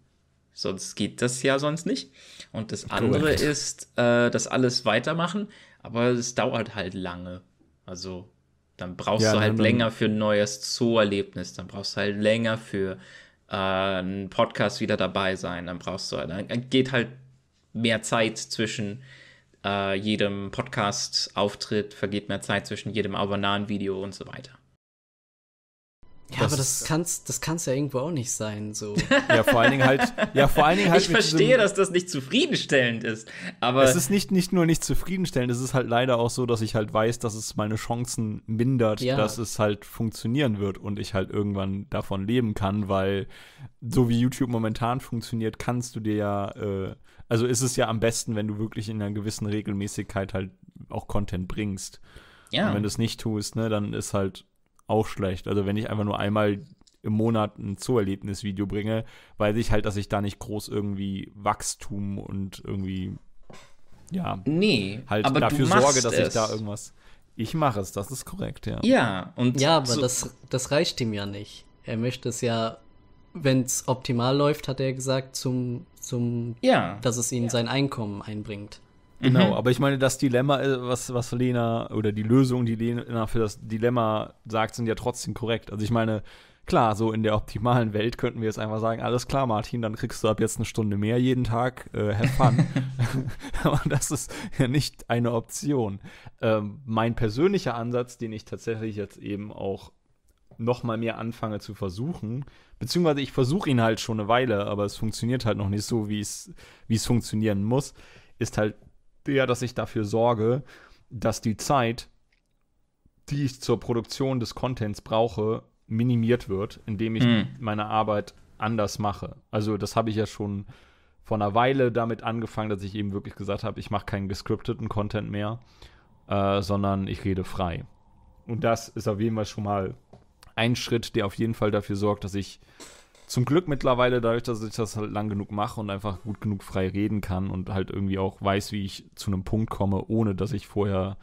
sonst geht das ja sonst nicht. Und das andere Correct. ist, äh, das alles weitermachen, aber es dauert halt lange. Also dann brauchst ja, du ne, halt länger für ein neues Zoo-Erlebnis, dann brauchst du halt länger für äh, einen Podcast wieder dabei sein, dann brauchst du halt, dann geht halt mehr Zeit zwischen äh, jedem Podcast-Auftritt vergeht mehr Zeit zwischen jedem abonnanen Video und so weiter. Ja, das aber das kann's, das kann's ja irgendwo auch nicht sein, so. ja, vor allen Dingen halt, ja, vor allen Dingen halt. Ich verstehe, dass das nicht zufriedenstellend ist, aber. Es ist nicht, nicht nur nicht zufriedenstellend, es ist halt leider auch so, dass ich halt weiß, dass es meine Chancen mindert, ja. dass es halt funktionieren wird und ich halt irgendwann davon leben kann, weil so wie YouTube momentan funktioniert, kannst du dir ja, äh, also ist es ja am besten, wenn du wirklich in einer gewissen Regelmäßigkeit halt auch Content bringst. Ja. Und wenn du es nicht tust, ne, dann ist halt auch schlecht. Also wenn ich einfach nur einmal im Monat ein Zoo-Erlebnis-Video bringe, weiß ich halt, dass ich da nicht groß irgendwie Wachstum und irgendwie ja nee, halt aber dafür sorge, dass es. ich da irgendwas. Ich mache es, das ist korrekt, ja. Ja, und ja, aber so das, das reicht ihm ja nicht. Er möchte es ja, wenn es optimal läuft, hat er gesagt, zum zum, ja. dass es ihnen ja. sein Einkommen einbringt. Genau, mhm. aber ich meine, das Dilemma, äh, was, was Lena oder die Lösung, die Lena für das Dilemma sagt, sind ja trotzdem korrekt. Also ich meine, klar, so in der optimalen Welt könnten wir jetzt einfach sagen, alles klar, Martin, dann kriegst du ab jetzt eine Stunde mehr jeden Tag, äh, have fun. aber das ist ja nicht eine Option. Ähm, mein persönlicher Ansatz, den ich tatsächlich jetzt eben auch noch mal mehr anfange zu versuchen, Beziehungsweise ich versuche ihn halt schon eine Weile, aber es funktioniert halt noch nicht so, wie es, funktionieren muss. Ist halt der, dass ich dafür sorge, dass die Zeit, die ich zur Produktion des Contents brauche, minimiert wird, indem ich mhm. meine Arbeit anders mache. Also das habe ich ja schon vor einer Weile damit angefangen, dass ich eben wirklich gesagt habe, ich mache keinen gescripteten Content mehr, äh, sondern ich rede frei. Und das ist auf jeden Fall schon mal ein Schritt, der auf jeden Fall dafür sorgt, dass ich zum Glück mittlerweile, dadurch, dass ich das halt lang genug mache und einfach gut genug frei reden kann und halt irgendwie auch weiß, wie ich zu einem Punkt komme, ohne dass ich vorher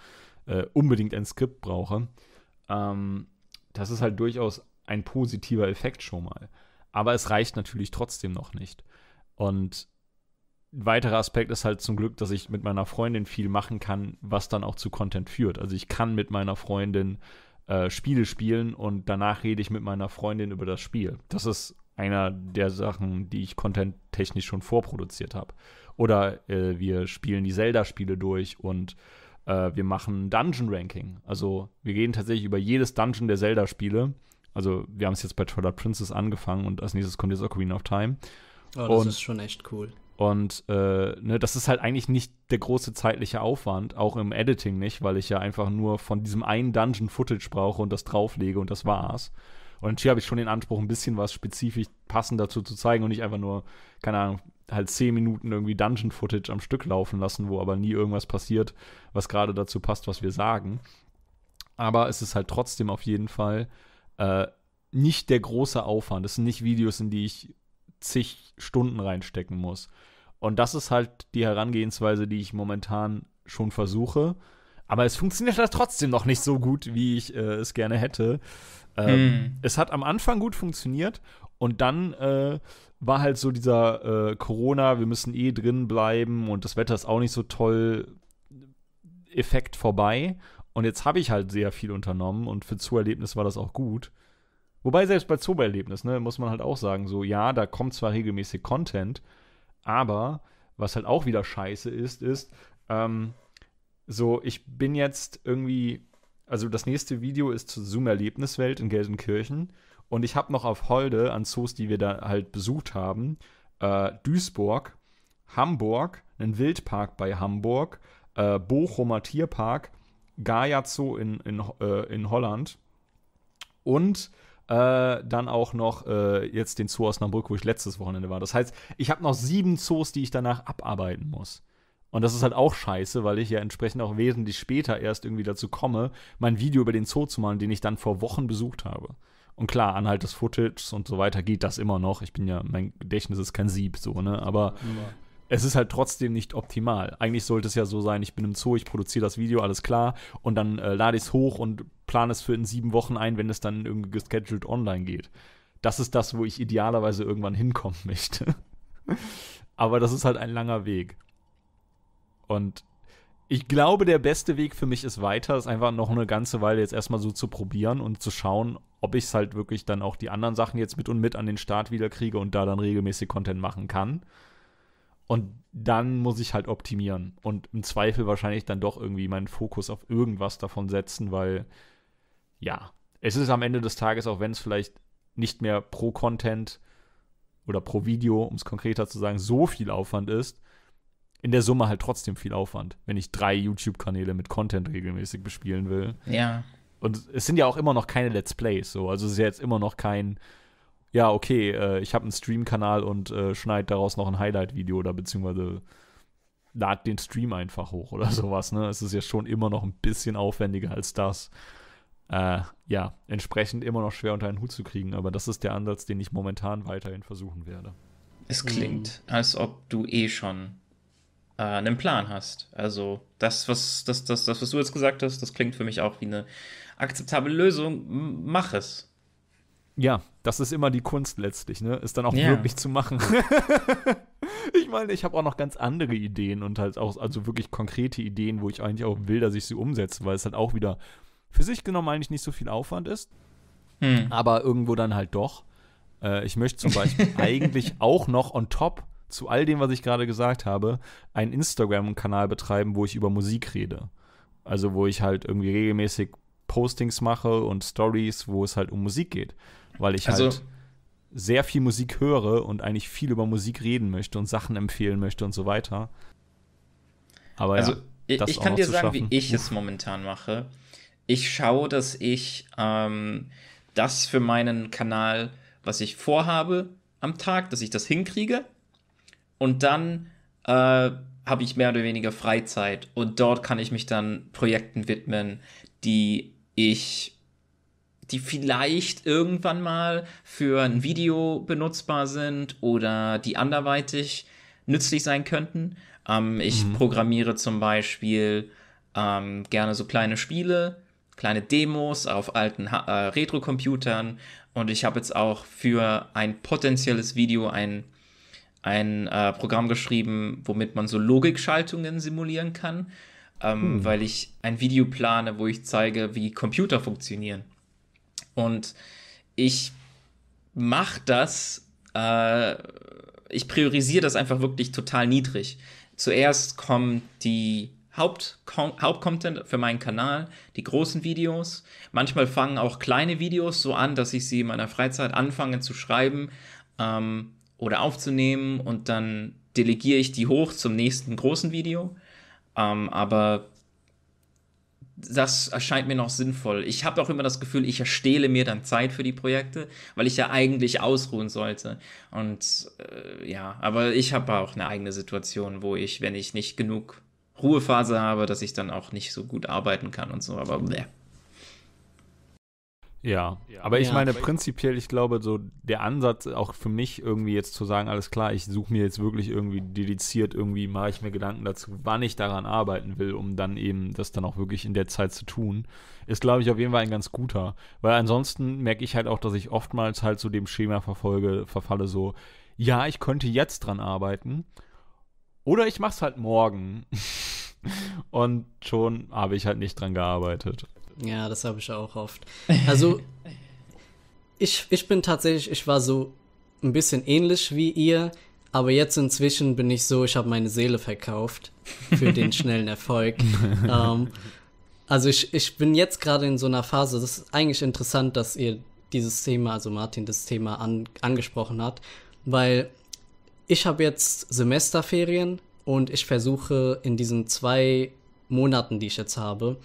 äh, unbedingt ein Skript brauche, ähm, das ist halt durchaus ein positiver Effekt schon mal. Aber es reicht natürlich trotzdem noch nicht. Und ein weiterer Aspekt ist halt zum Glück, dass ich mit meiner Freundin viel machen kann, was dann auch zu Content führt. Also ich kann mit meiner Freundin äh, Spiele spielen und danach rede ich mit meiner Freundin über das Spiel. Das ist einer der Sachen, die ich content-technisch schon vorproduziert habe. Oder äh, wir spielen die Zelda-Spiele durch und äh, wir machen Dungeon-Ranking. Also wir gehen tatsächlich über jedes Dungeon der Zelda-Spiele. Also wir haben es jetzt bei Twilight Princess angefangen und als nächstes kommt jetzt Ocarina of Time. Oh, das und ist schon echt cool. Und äh, ne, das ist halt eigentlich nicht der große zeitliche Aufwand, auch im Editing nicht, weil ich ja einfach nur von diesem einen Dungeon Footage brauche und das drauflege und das war's. Und hier habe ich schon den Anspruch, ein bisschen was spezifisch passend dazu zu zeigen und nicht einfach nur, keine Ahnung, halt 10 Minuten irgendwie Dungeon Footage am Stück laufen lassen, wo aber nie irgendwas passiert, was gerade dazu passt, was wir sagen. Aber es ist halt trotzdem auf jeden Fall äh, nicht der große Aufwand. Es sind nicht Videos, in die ich zig Stunden reinstecken muss. Und das ist halt die Herangehensweise, die ich momentan schon versuche. Aber es funktioniert halt trotzdem noch nicht so gut, wie ich äh, es gerne hätte. Ähm, mm. Es hat am Anfang gut funktioniert und dann äh, war halt so dieser äh, Corona, wir müssen eh drin bleiben und das Wetter ist auch nicht so toll, Effekt vorbei. Und jetzt habe ich halt sehr viel unternommen und für Zoo-Erlebnis war das auch gut. Wobei selbst bei Zoo-Erlebnis, ne, muss man halt auch sagen, so ja, da kommt zwar regelmäßig Content, aber was halt auch wieder scheiße ist, ist, ähm, so, ich bin jetzt irgendwie, also das nächste Video ist zur Zoom-Erlebniswelt in Gelsenkirchen und ich habe noch auf Holde an Zoos, die wir da halt besucht haben, äh, Duisburg, Hamburg, einen Wildpark bei Hamburg, äh, Bochumer Tierpark, Gaia Zoo in, in, äh, in Holland und äh, dann auch noch äh, jetzt den Zoo aus Osnabrück, wo ich letztes Wochenende war. Das heißt, ich habe noch sieben Zoos, die ich danach abarbeiten muss. Und das ist halt auch scheiße, weil ich ja entsprechend auch wesentlich später erst irgendwie dazu komme, mein Video über den Zoo zu machen, den ich dann vor Wochen besucht habe. Und klar, Anhalt des Footage und so weiter geht das immer noch. Ich bin ja, mein Gedächtnis ist kein Sieb, so, ne? Aber es ist halt trotzdem nicht optimal. Eigentlich sollte es ja so sein, ich bin im Zoo, ich produziere das Video, alles klar, und dann äh, lade ich es hoch und plane es für in sieben Wochen ein, wenn es dann irgendwie gescheduled online geht. Das ist das, wo ich idealerweise irgendwann hinkommen möchte. Aber das ist halt ein langer Weg. Und ich glaube, der beste Weg für mich ist weiter, ist einfach noch eine ganze Weile jetzt erstmal so zu probieren und zu schauen, ob ich es halt wirklich dann auch die anderen Sachen jetzt mit und mit an den Start wieder kriege und da dann regelmäßig Content machen kann. Und dann muss ich halt optimieren und im Zweifel wahrscheinlich dann doch irgendwie meinen Fokus auf irgendwas davon setzen, weil ja, es ist am Ende des Tages, auch wenn es vielleicht nicht mehr pro Content oder pro Video, um es konkreter zu sagen, so viel Aufwand ist, in der Summe halt trotzdem viel Aufwand, wenn ich drei YouTube-Kanäle mit Content regelmäßig bespielen will. Ja. Und es sind ja auch immer noch keine Let's Plays, so. Also es ist ja jetzt immer noch kein, ja, okay, äh, ich habe einen Stream-Kanal und äh, schneide daraus noch ein Highlight-Video oder beziehungsweise lad den Stream einfach hoch oder sowas. Ne? Es ist ja schon immer noch ein bisschen aufwendiger als das. Äh, ja, entsprechend immer noch schwer unter einen Hut zu kriegen, aber das ist der Ansatz, den ich momentan weiterhin versuchen werde. Es klingt, mhm. als ob du eh schon äh, einen Plan hast. Also das, was das, das, das, was du jetzt gesagt hast, das klingt für mich auch wie eine akzeptable Lösung. M mach es. Ja, das ist immer die Kunst letztlich, ne? Ist dann auch ja. wirklich zu machen. ich meine, ich habe auch noch ganz andere Ideen und halt auch, also wirklich konkrete Ideen, wo ich eigentlich auch will, dass ich sie umsetze, weil es halt auch wieder für sich genommen eigentlich nicht so viel Aufwand ist. Hm. Aber irgendwo dann halt doch. Äh, ich möchte zum Beispiel eigentlich auch noch on top zu all dem, was ich gerade gesagt habe, einen Instagram-Kanal betreiben, wo ich über Musik rede. Also wo ich halt irgendwie regelmäßig Postings mache und Stories, wo es halt um Musik geht weil ich also, halt sehr viel Musik höre und eigentlich viel über Musik reden möchte und Sachen empfehlen möchte und so weiter. Aber also, ja, ich, kann dir sagen, schaffen. wie ich Uff. es momentan mache. Ich schaue, dass ich ähm, das für meinen Kanal, was ich vorhabe am Tag, dass ich das hinkriege. Und dann äh, habe ich mehr oder weniger Freizeit. Und dort kann ich mich dann Projekten widmen, die ich die vielleicht irgendwann mal für ein Video benutzbar sind oder die anderweitig nützlich sein könnten. Ähm, ich mhm. programmiere zum Beispiel ähm, gerne so kleine Spiele, kleine Demos auf alten äh, Retro-Computern und ich habe jetzt auch für ein potenzielles Video ein, ein äh, Programm geschrieben, womit man so Logikschaltungen simulieren kann, ähm, hm. weil ich ein Video plane, wo ich zeige, wie Computer funktionieren. Und ich mache das, äh, ich priorisiere das einfach wirklich total niedrig. Zuerst kommen die Hauptcon Hauptcontent für meinen Kanal, die großen Videos. Manchmal fangen auch kleine Videos so an, dass ich sie in meiner Freizeit anfange zu schreiben ähm, oder aufzunehmen und dann delegiere ich die hoch zum nächsten großen Video. Ähm, aber das erscheint mir noch sinnvoll. Ich habe auch immer das Gefühl, ich erstehle mir dann Zeit für die Projekte, weil ich ja eigentlich ausruhen sollte. Und äh, ja, aber ich habe auch eine eigene Situation, wo ich, wenn ich nicht genug Ruhephase habe, dass ich dann auch nicht so gut arbeiten kann und so. Aber bleh. Ja, aber ich ja. meine prinzipiell, ich glaube, so der Ansatz auch für mich irgendwie jetzt zu sagen, alles klar, ich suche mir jetzt wirklich irgendwie dediziert, irgendwie mache ich mir Gedanken dazu, wann ich daran arbeiten will, um dann eben das dann auch wirklich in der Zeit zu tun, ist, glaube ich, auf jeden Fall ein ganz guter. Weil ansonsten merke ich halt auch, dass ich oftmals halt zu so dem Schema verfolge, verfalle so, ja, ich könnte jetzt dran arbeiten oder ich mache es halt morgen. Und schon habe ich halt nicht dran gearbeitet. Ja, das habe ich auch oft. Also, ich, ich bin tatsächlich, ich war so ein bisschen ähnlich wie ihr, aber jetzt inzwischen bin ich so, ich habe meine Seele verkauft für den schnellen Erfolg. ähm, also ich, ich bin jetzt gerade in so einer Phase, das ist eigentlich interessant, dass ihr dieses Thema, also Martin das Thema an, angesprochen hat, weil ich habe jetzt Semesterferien und ich versuche in diesen zwei Monaten, die ich jetzt habe,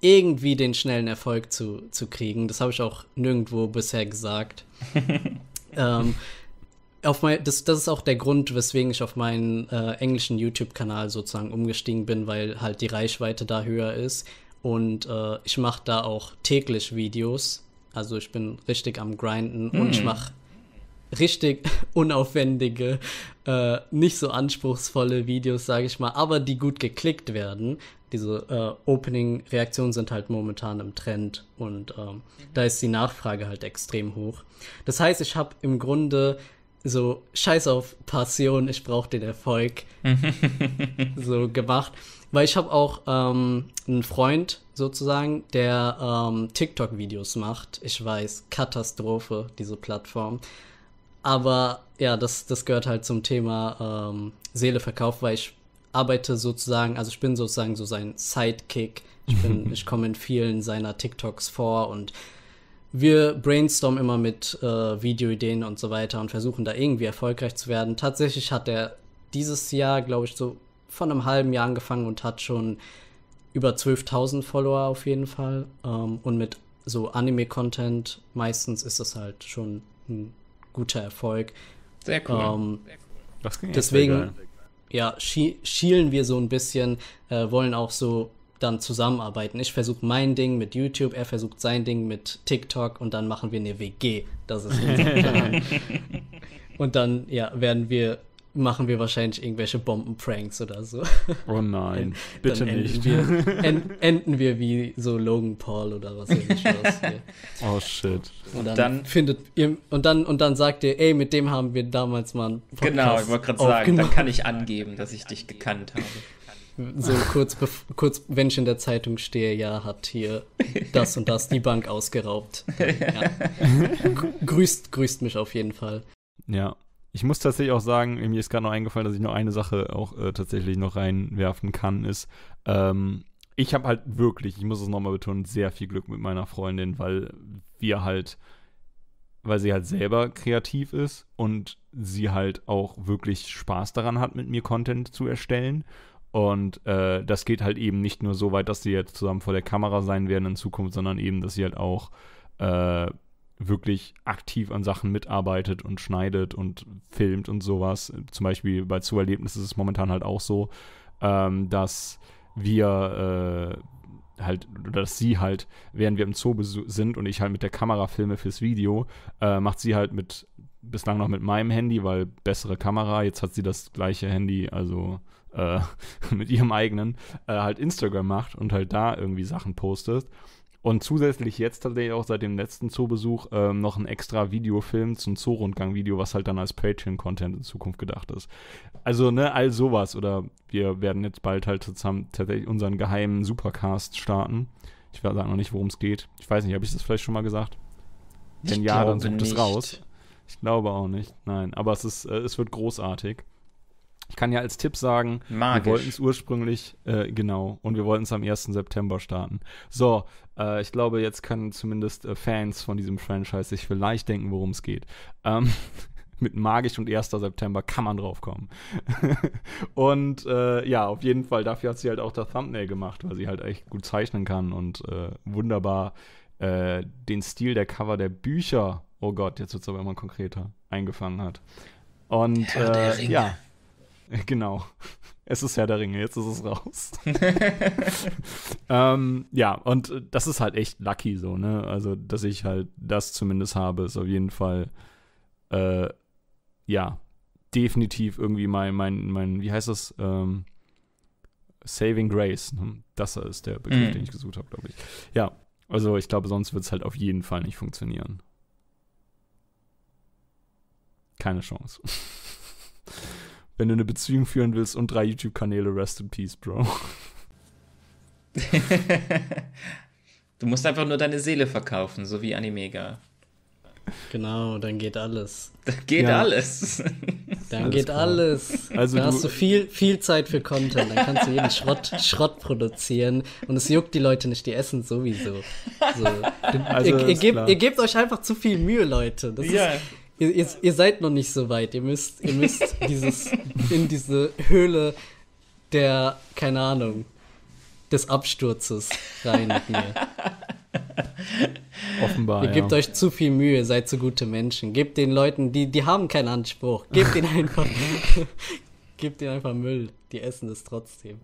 irgendwie den schnellen Erfolg zu, zu kriegen. Das habe ich auch nirgendwo bisher gesagt. ähm, auf mein, das, das ist auch der Grund, weswegen ich auf meinen äh, englischen YouTube-Kanal sozusagen umgestiegen bin, weil halt die Reichweite da höher ist. Und äh, ich mache da auch täglich Videos. Also ich bin richtig am Grinden mm. und ich hm. mache richtig unaufwendige, äh, nicht so anspruchsvolle Videos, sage ich mal, aber die gut geklickt werden diese äh, Opening-Reaktionen sind halt momentan im Trend und ähm, mhm. da ist die Nachfrage halt extrem hoch. Das heißt, ich habe im Grunde so Scheiß auf Passion, ich brauche den Erfolg so gemacht, weil ich habe auch ähm, einen Freund sozusagen, der ähm, TikTok-Videos macht. Ich weiß, Katastrophe diese Plattform. Aber ja, das, das gehört halt zum Thema ähm, Seele verkauft, weil ich arbeite sozusagen, also ich bin sozusagen so sein Sidekick. Ich ich komme in vielen seiner TikToks vor und wir brainstormen immer mit äh, Videoideen und so weiter und versuchen da irgendwie erfolgreich zu werden. Tatsächlich hat er dieses Jahr, glaube ich, so von einem halben Jahr angefangen und hat schon über 12.000 Follower auf jeden Fall. Ähm, und mit so Anime-Content meistens ist das halt schon ein guter Erfolg. Sehr cool. Ähm, sehr cool. deswegen ja, schielen wir so ein bisschen, äh, wollen auch so dann zusammenarbeiten. Ich versuche mein Ding mit YouTube, er versucht sein Ding mit TikTok und dann machen wir eine WG. Das ist unser Plan. und dann ja, werden wir machen wir wahrscheinlich irgendwelche Bombenpranks oder so. Oh nein, bitte nicht. Wir, en, enden wir wie so Logan Paul oder was weiß ich was. Oh shit. Und dann, dann, findet ihr und dann und dann sagt ihr, ey, mit dem haben wir damals mal einen Podcast Genau, ich wollte gerade sagen, dann kann ich angeben, dass ich dich gekannt habe. So kurz, kurz, wenn ich in der Zeitung stehe, ja, hat hier das und das die Bank ausgeraubt. Dann, ja. Grüßt, grüßt mich auf jeden Fall. Ja, ich muss tatsächlich auch sagen, mir ist gerade noch eingefallen, dass ich noch eine Sache auch äh, tatsächlich noch reinwerfen kann, ist, ähm, ich habe halt wirklich, ich muss es nochmal betonen, sehr viel Glück mit meiner Freundin, weil wir halt, weil sie halt selber kreativ ist und sie halt auch wirklich Spaß daran hat, mit mir Content zu erstellen. Und äh, das geht halt eben nicht nur so weit, dass sie jetzt zusammen vor der Kamera sein werden in Zukunft, sondern eben, dass sie halt auch äh, wirklich aktiv an Sachen mitarbeitet und schneidet und filmt und sowas. Zum Beispiel bei Erlebnis ist es momentan halt auch so, ähm, dass wir äh, halt, dass sie halt, während wir im Zoo sind und ich halt mit der Kamera filme fürs Video, äh, macht sie halt mit, bislang noch mit meinem Handy, weil bessere Kamera, jetzt hat sie das gleiche Handy, also äh, mit ihrem eigenen, äh, halt Instagram macht und halt da irgendwie Sachen postet. Und zusätzlich jetzt tatsächlich auch seit dem letzten Zoobesuch ähm, noch ein extra Videofilm zum zoorundgang video was halt dann als Patreon-Content in Zukunft gedacht ist. Also, ne, all sowas. Oder wir werden jetzt bald halt zusammen tatsächlich unseren geheimen Supercast starten. Ich sage noch nicht, worum es geht. Ich weiß nicht, habe ich das vielleicht schon mal gesagt? Wenn ich ja, dann sucht nicht. es raus. Ich glaube auch nicht. Nein, aber es, ist, äh, es wird großartig. Ich kann ja als Tipp sagen, Magisch. wir wollten es ursprünglich, äh, genau, und wir wollten es am 1. September starten. So, äh, ich glaube, jetzt können zumindest äh, Fans von diesem Franchise sich vielleicht denken, worum es geht. Ähm, mit magisch und 1. September kann man draufkommen. und äh, ja, auf jeden Fall, dafür hat sie halt auch das Thumbnail gemacht, weil sie halt echt gut zeichnen kann und äh, wunderbar äh, den Stil der Cover der Bücher, oh Gott, jetzt wird es aber immer konkreter, eingefangen hat. Und äh, ja. Genau. Es ist Herr der Ringe, jetzt ist es raus. ähm, ja, und äh, das ist halt echt lucky so, ne? Also, dass ich halt das zumindest habe, ist auf jeden Fall, äh, ja, definitiv irgendwie mein, mein, mein, wie heißt das? Ähm, Saving Grace. Ne? Das ist der Begriff, mm. den ich gesucht habe, glaube ich. Ja, also ich glaube, sonst wird es halt auf jeden Fall nicht funktionieren. Keine Chance wenn du eine Beziehung führen willst und drei YouTube-Kanäle, rest in peace, Bro. du musst einfach nur deine Seele verkaufen, so wie Animega. Genau, dann geht alles. Dann geht ja. alles. Dann alles geht klar. alles. Also dann hast du viel, viel Zeit für Content. Dann kannst du jeden Schrott, Schrott produzieren. Und es juckt die Leute nicht, die essen sowieso. So. Du, also, ihr, ihr, gebt, ihr, gebt, euch einfach zu viel Mühe, Leute. Das ja. ist, ihr, ihr, ihr, seid noch nicht so weit. Ihr müsst, ihr müsst dieses, in diese Höhle der, keine Ahnung, des Absturzes rein mit mir. Offenbar. Ihr gebt ja. euch zu viel Mühe, seid so gute Menschen. Gebt den Leuten, die, die haben keinen Anspruch. Gebt ihnen einfach, gebt ihnen einfach Müll. Die essen es trotzdem.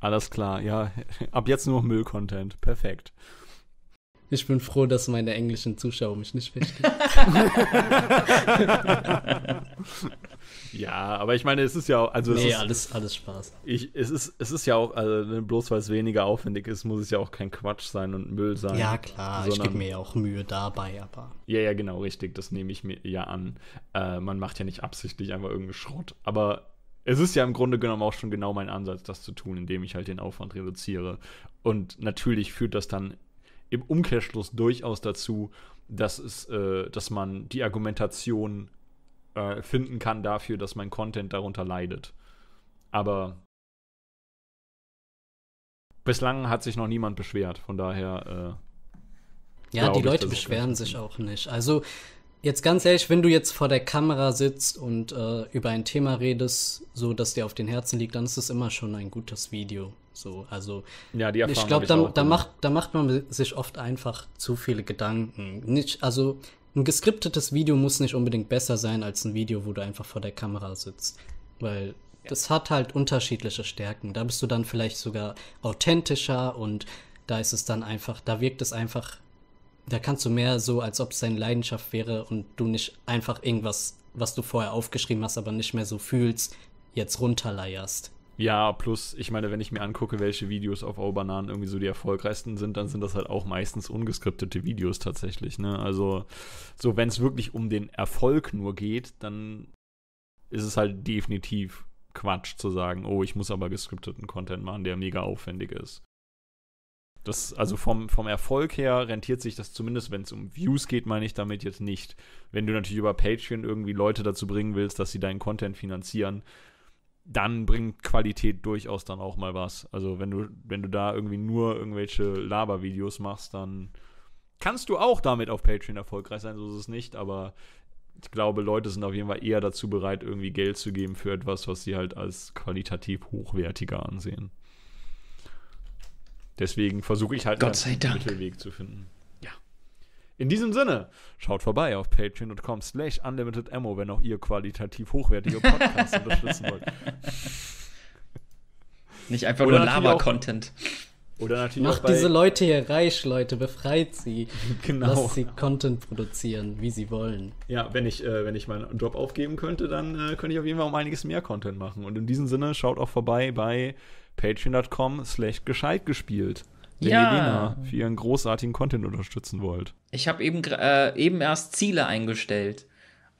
Alles klar, ja. Ab jetzt nur Müll-Content. Perfekt. Ich bin froh, dass meine englischen Zuschauer mich nicht verstehen. ja, aber ich meine, es ist ja auch. Also nee, ist, alles, alles Spaß. Ich, es, ist, es ist ja auch, also ne, bloß weil es weniger aufwendig ist, muss es ja auch kein Quatsch sein und Müll sein. Ja, klar, sondern, ich gebe mir ja auch Mühe dabei, aber. Ja, ja, genau, richtig, das nehme ich mir ja an. Äh, man macht ja nicht absichtlich einfach irgendeinen Schrott, aber es ist ja im Grunde genommen auch schon genau mein Ansatz, das zu tun, indem ich halt den Aufwand reduziere. Und natürlich führt das dann im Umkehrschluss durchaus dazu, dass, es, äh, dass man die Argumentation äh, finden kann dafür, dass mein Content darunter leidet. Aber bislang hat sich noch niemand beschwert, von daher. Äh, ja, die Leute beschweren sich auch nicht. Also Jetzt ganz ehrlich, wenn du jetzt vor der Kamera sitzt und äh, über ein Thema redest, so dass dir auf den Herzen liegt, dann ist es immer schon ein gutes Video. So, also ja, die Erfahrung ich glaube, da, da, macht, da macht man sich oft einfach zu viele Gedanken. Nicht, also ein geskriptetes Video muss nicht unbedingt besser sein als ein Video, wo du einfach vor der Kamera sitzt, weil ja. das hat halt unterschiedliche Stärken. Da bist du dann vielleicht sogar authentischer und da ist es dann einfach, da wirkt es einfach da kannst du mehr so, als ob es deine Leidenschaft wäre und du nicht einfach irgendwas, was du vorher aufgeschrieben hast, aber nicht mehr so fühlst, jetzt runterleierst. Ja, plus, ich meine, wenn ich mir angucke, welche Videos auf Aubanan irgendwie so die erfolgreichsten sind, dann sind das halt auch meistens ungeskriptete Videos tatsächlich. Ne? Also, so, wenn es wirklich um den Erfolg nur geht, dann ist es halt definitiv Quatsch zu sagen, oh, ich muss aber geskripteten Content machen, der mega aufwendig ist. Das, also vom, vom Erfolg her rentiert sich das zumindest, wenn es um Views geht, meine ich damit jetzt nicht. Wenn du natürlich über Patreon irgendwie Leute dazu bringen willst, dass sie deinen Content finanzieren, dann bringt Qualität durchaus dann auch mal was. Also wenn du, wenn du da irgendwie nur irgendwelche Labervideos machst, dann kannst du auch damit auf Patreon erfolgreich sein, so ist es nicht, aber ich glaube, Leute sind auf jeden Fall eher dazu bereit, irgendwie Geld zu geben für etwas, was sie halt als qualitativ hochwertiger ansehen. Deswegen versuche ich halt einen Mittelweg zu finden. Ja. In diesem Sinne, schaut vorbei auf patreon.com slash unlimited ammo, wenn auch ihr qualitativ hochwertige Podcasts unterstützen wollt. Nicht einfach oder nur Lava-Content. Oder natürlich Macht diese Leute hier reich, Leute, befreit sie. genau. Lasst sie Content produzieren, wie sie wollen. Ja, wenn ich, äh, wenn ich meinen Job aufgeben könnte, dann äh, könnte ich auf jeden Fall um einiges mehr Content machen. Und in diesem Sinne, schaut auch vorbei bei patreon.com slash gescheit gespielt. Wenn ja. Lena für ihren großartigen Content unterstützen wollt. Ich habe eben, äh, eben erst Ziele eingestellt.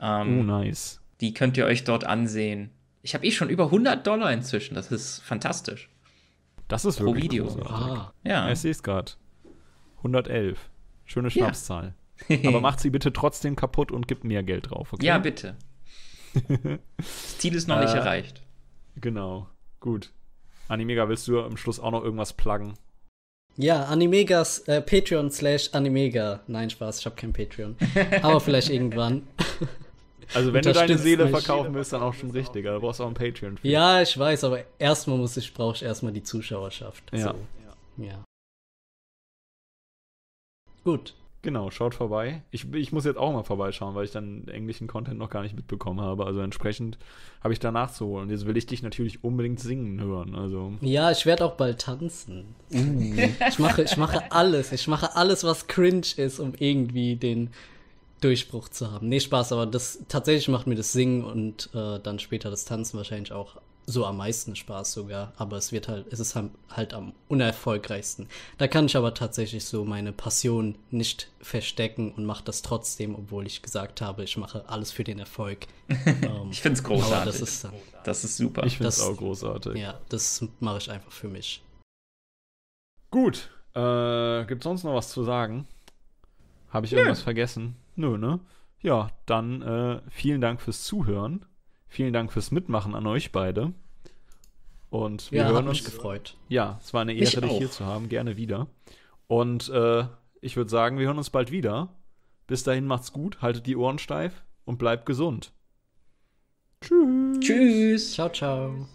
Ähm, oh, nice. Die könnt ihr euch dort ansehen. Ich habe eh schon über 100 Dollar inzwischen. Das ist fantastisch. Das ist Pro Video. Ah. Ja. Ich sehe es gerade. 111. Schöne Schnapszahl. Ja. Aber macht sie bitte trotzdem kaputt und gibt mehr Geld drauf, okay? Ja, bitte. das Ziel ist noch äh, nicht erreicht. Genau. Gut. Animega, willst du am Schluss auch noch irgendwas pluggen? Ja, Animegas, äh, Patreon slash Animega. Nein, Spaß, ich habe kein Patreon. Aber vielleicht irgendwann. Also wenn du deine Seele verkaufen willst, dann auch schon richtig. Du brauchst auch ein Patreon für. Ja, ich weiß, aber erstmal muss ich, brauche ich erstmal die Zuschauerschaft. Ja. So. ja. Gut, Genau, schaut vorbei. Ich, ich muss jetzt auch mal vorbeischauen, weil ich dann englischen Content noch gar nicht mitbekommen habe. Also entsprechend habe ich da nachzuholen. Jetzt will ich dich natürlich unbedingt singen hören. Also. Ja, ich werde auch bald tanzen. Mm. ich, mache, ich mache alles. Ich mache alles, was cringe ist, um irgendwie den Durchbruch zu haben. Nee, Spaß, aber das tatsächlich macht mir das Singen und äh, dann später das Tanzen wahrscheinlich auch so am meisten Spaß sogar, aber es wird halt, es ist halt, halt am unerfolgreichsten. Da kann ich aber tatsächlich so meine Passion nicht verstecken und mache das trotzdem, obwohl ich gesagt habe, ich mache alles für den Erfolg. um, ähm, ich finde es großartig. Das ist, dann, das ist super. Ich finde es auch großartig. Ja, das mache ich einfach für mich. Gut. Äh, gibt sonst noch was zu sagen? Habe ich Nö. irgendwas vergessen? Nö, ne? Ja, dann äh, vielen Dank fürs Zuhören. Vielen Dank fürs Mitmachen an euch beide. Und wir ja, hören uns. Mich gefreut. Ja, es war eine Ehre, dich hier zu haben. Gerne wieder. Und äh, ich würde sagen, wir hören uns bald wieder. Bis dahin macht's gut, haltet die Ohren steif und bleibt gesund. Tschüss. Tschüss. Ciao, ciao.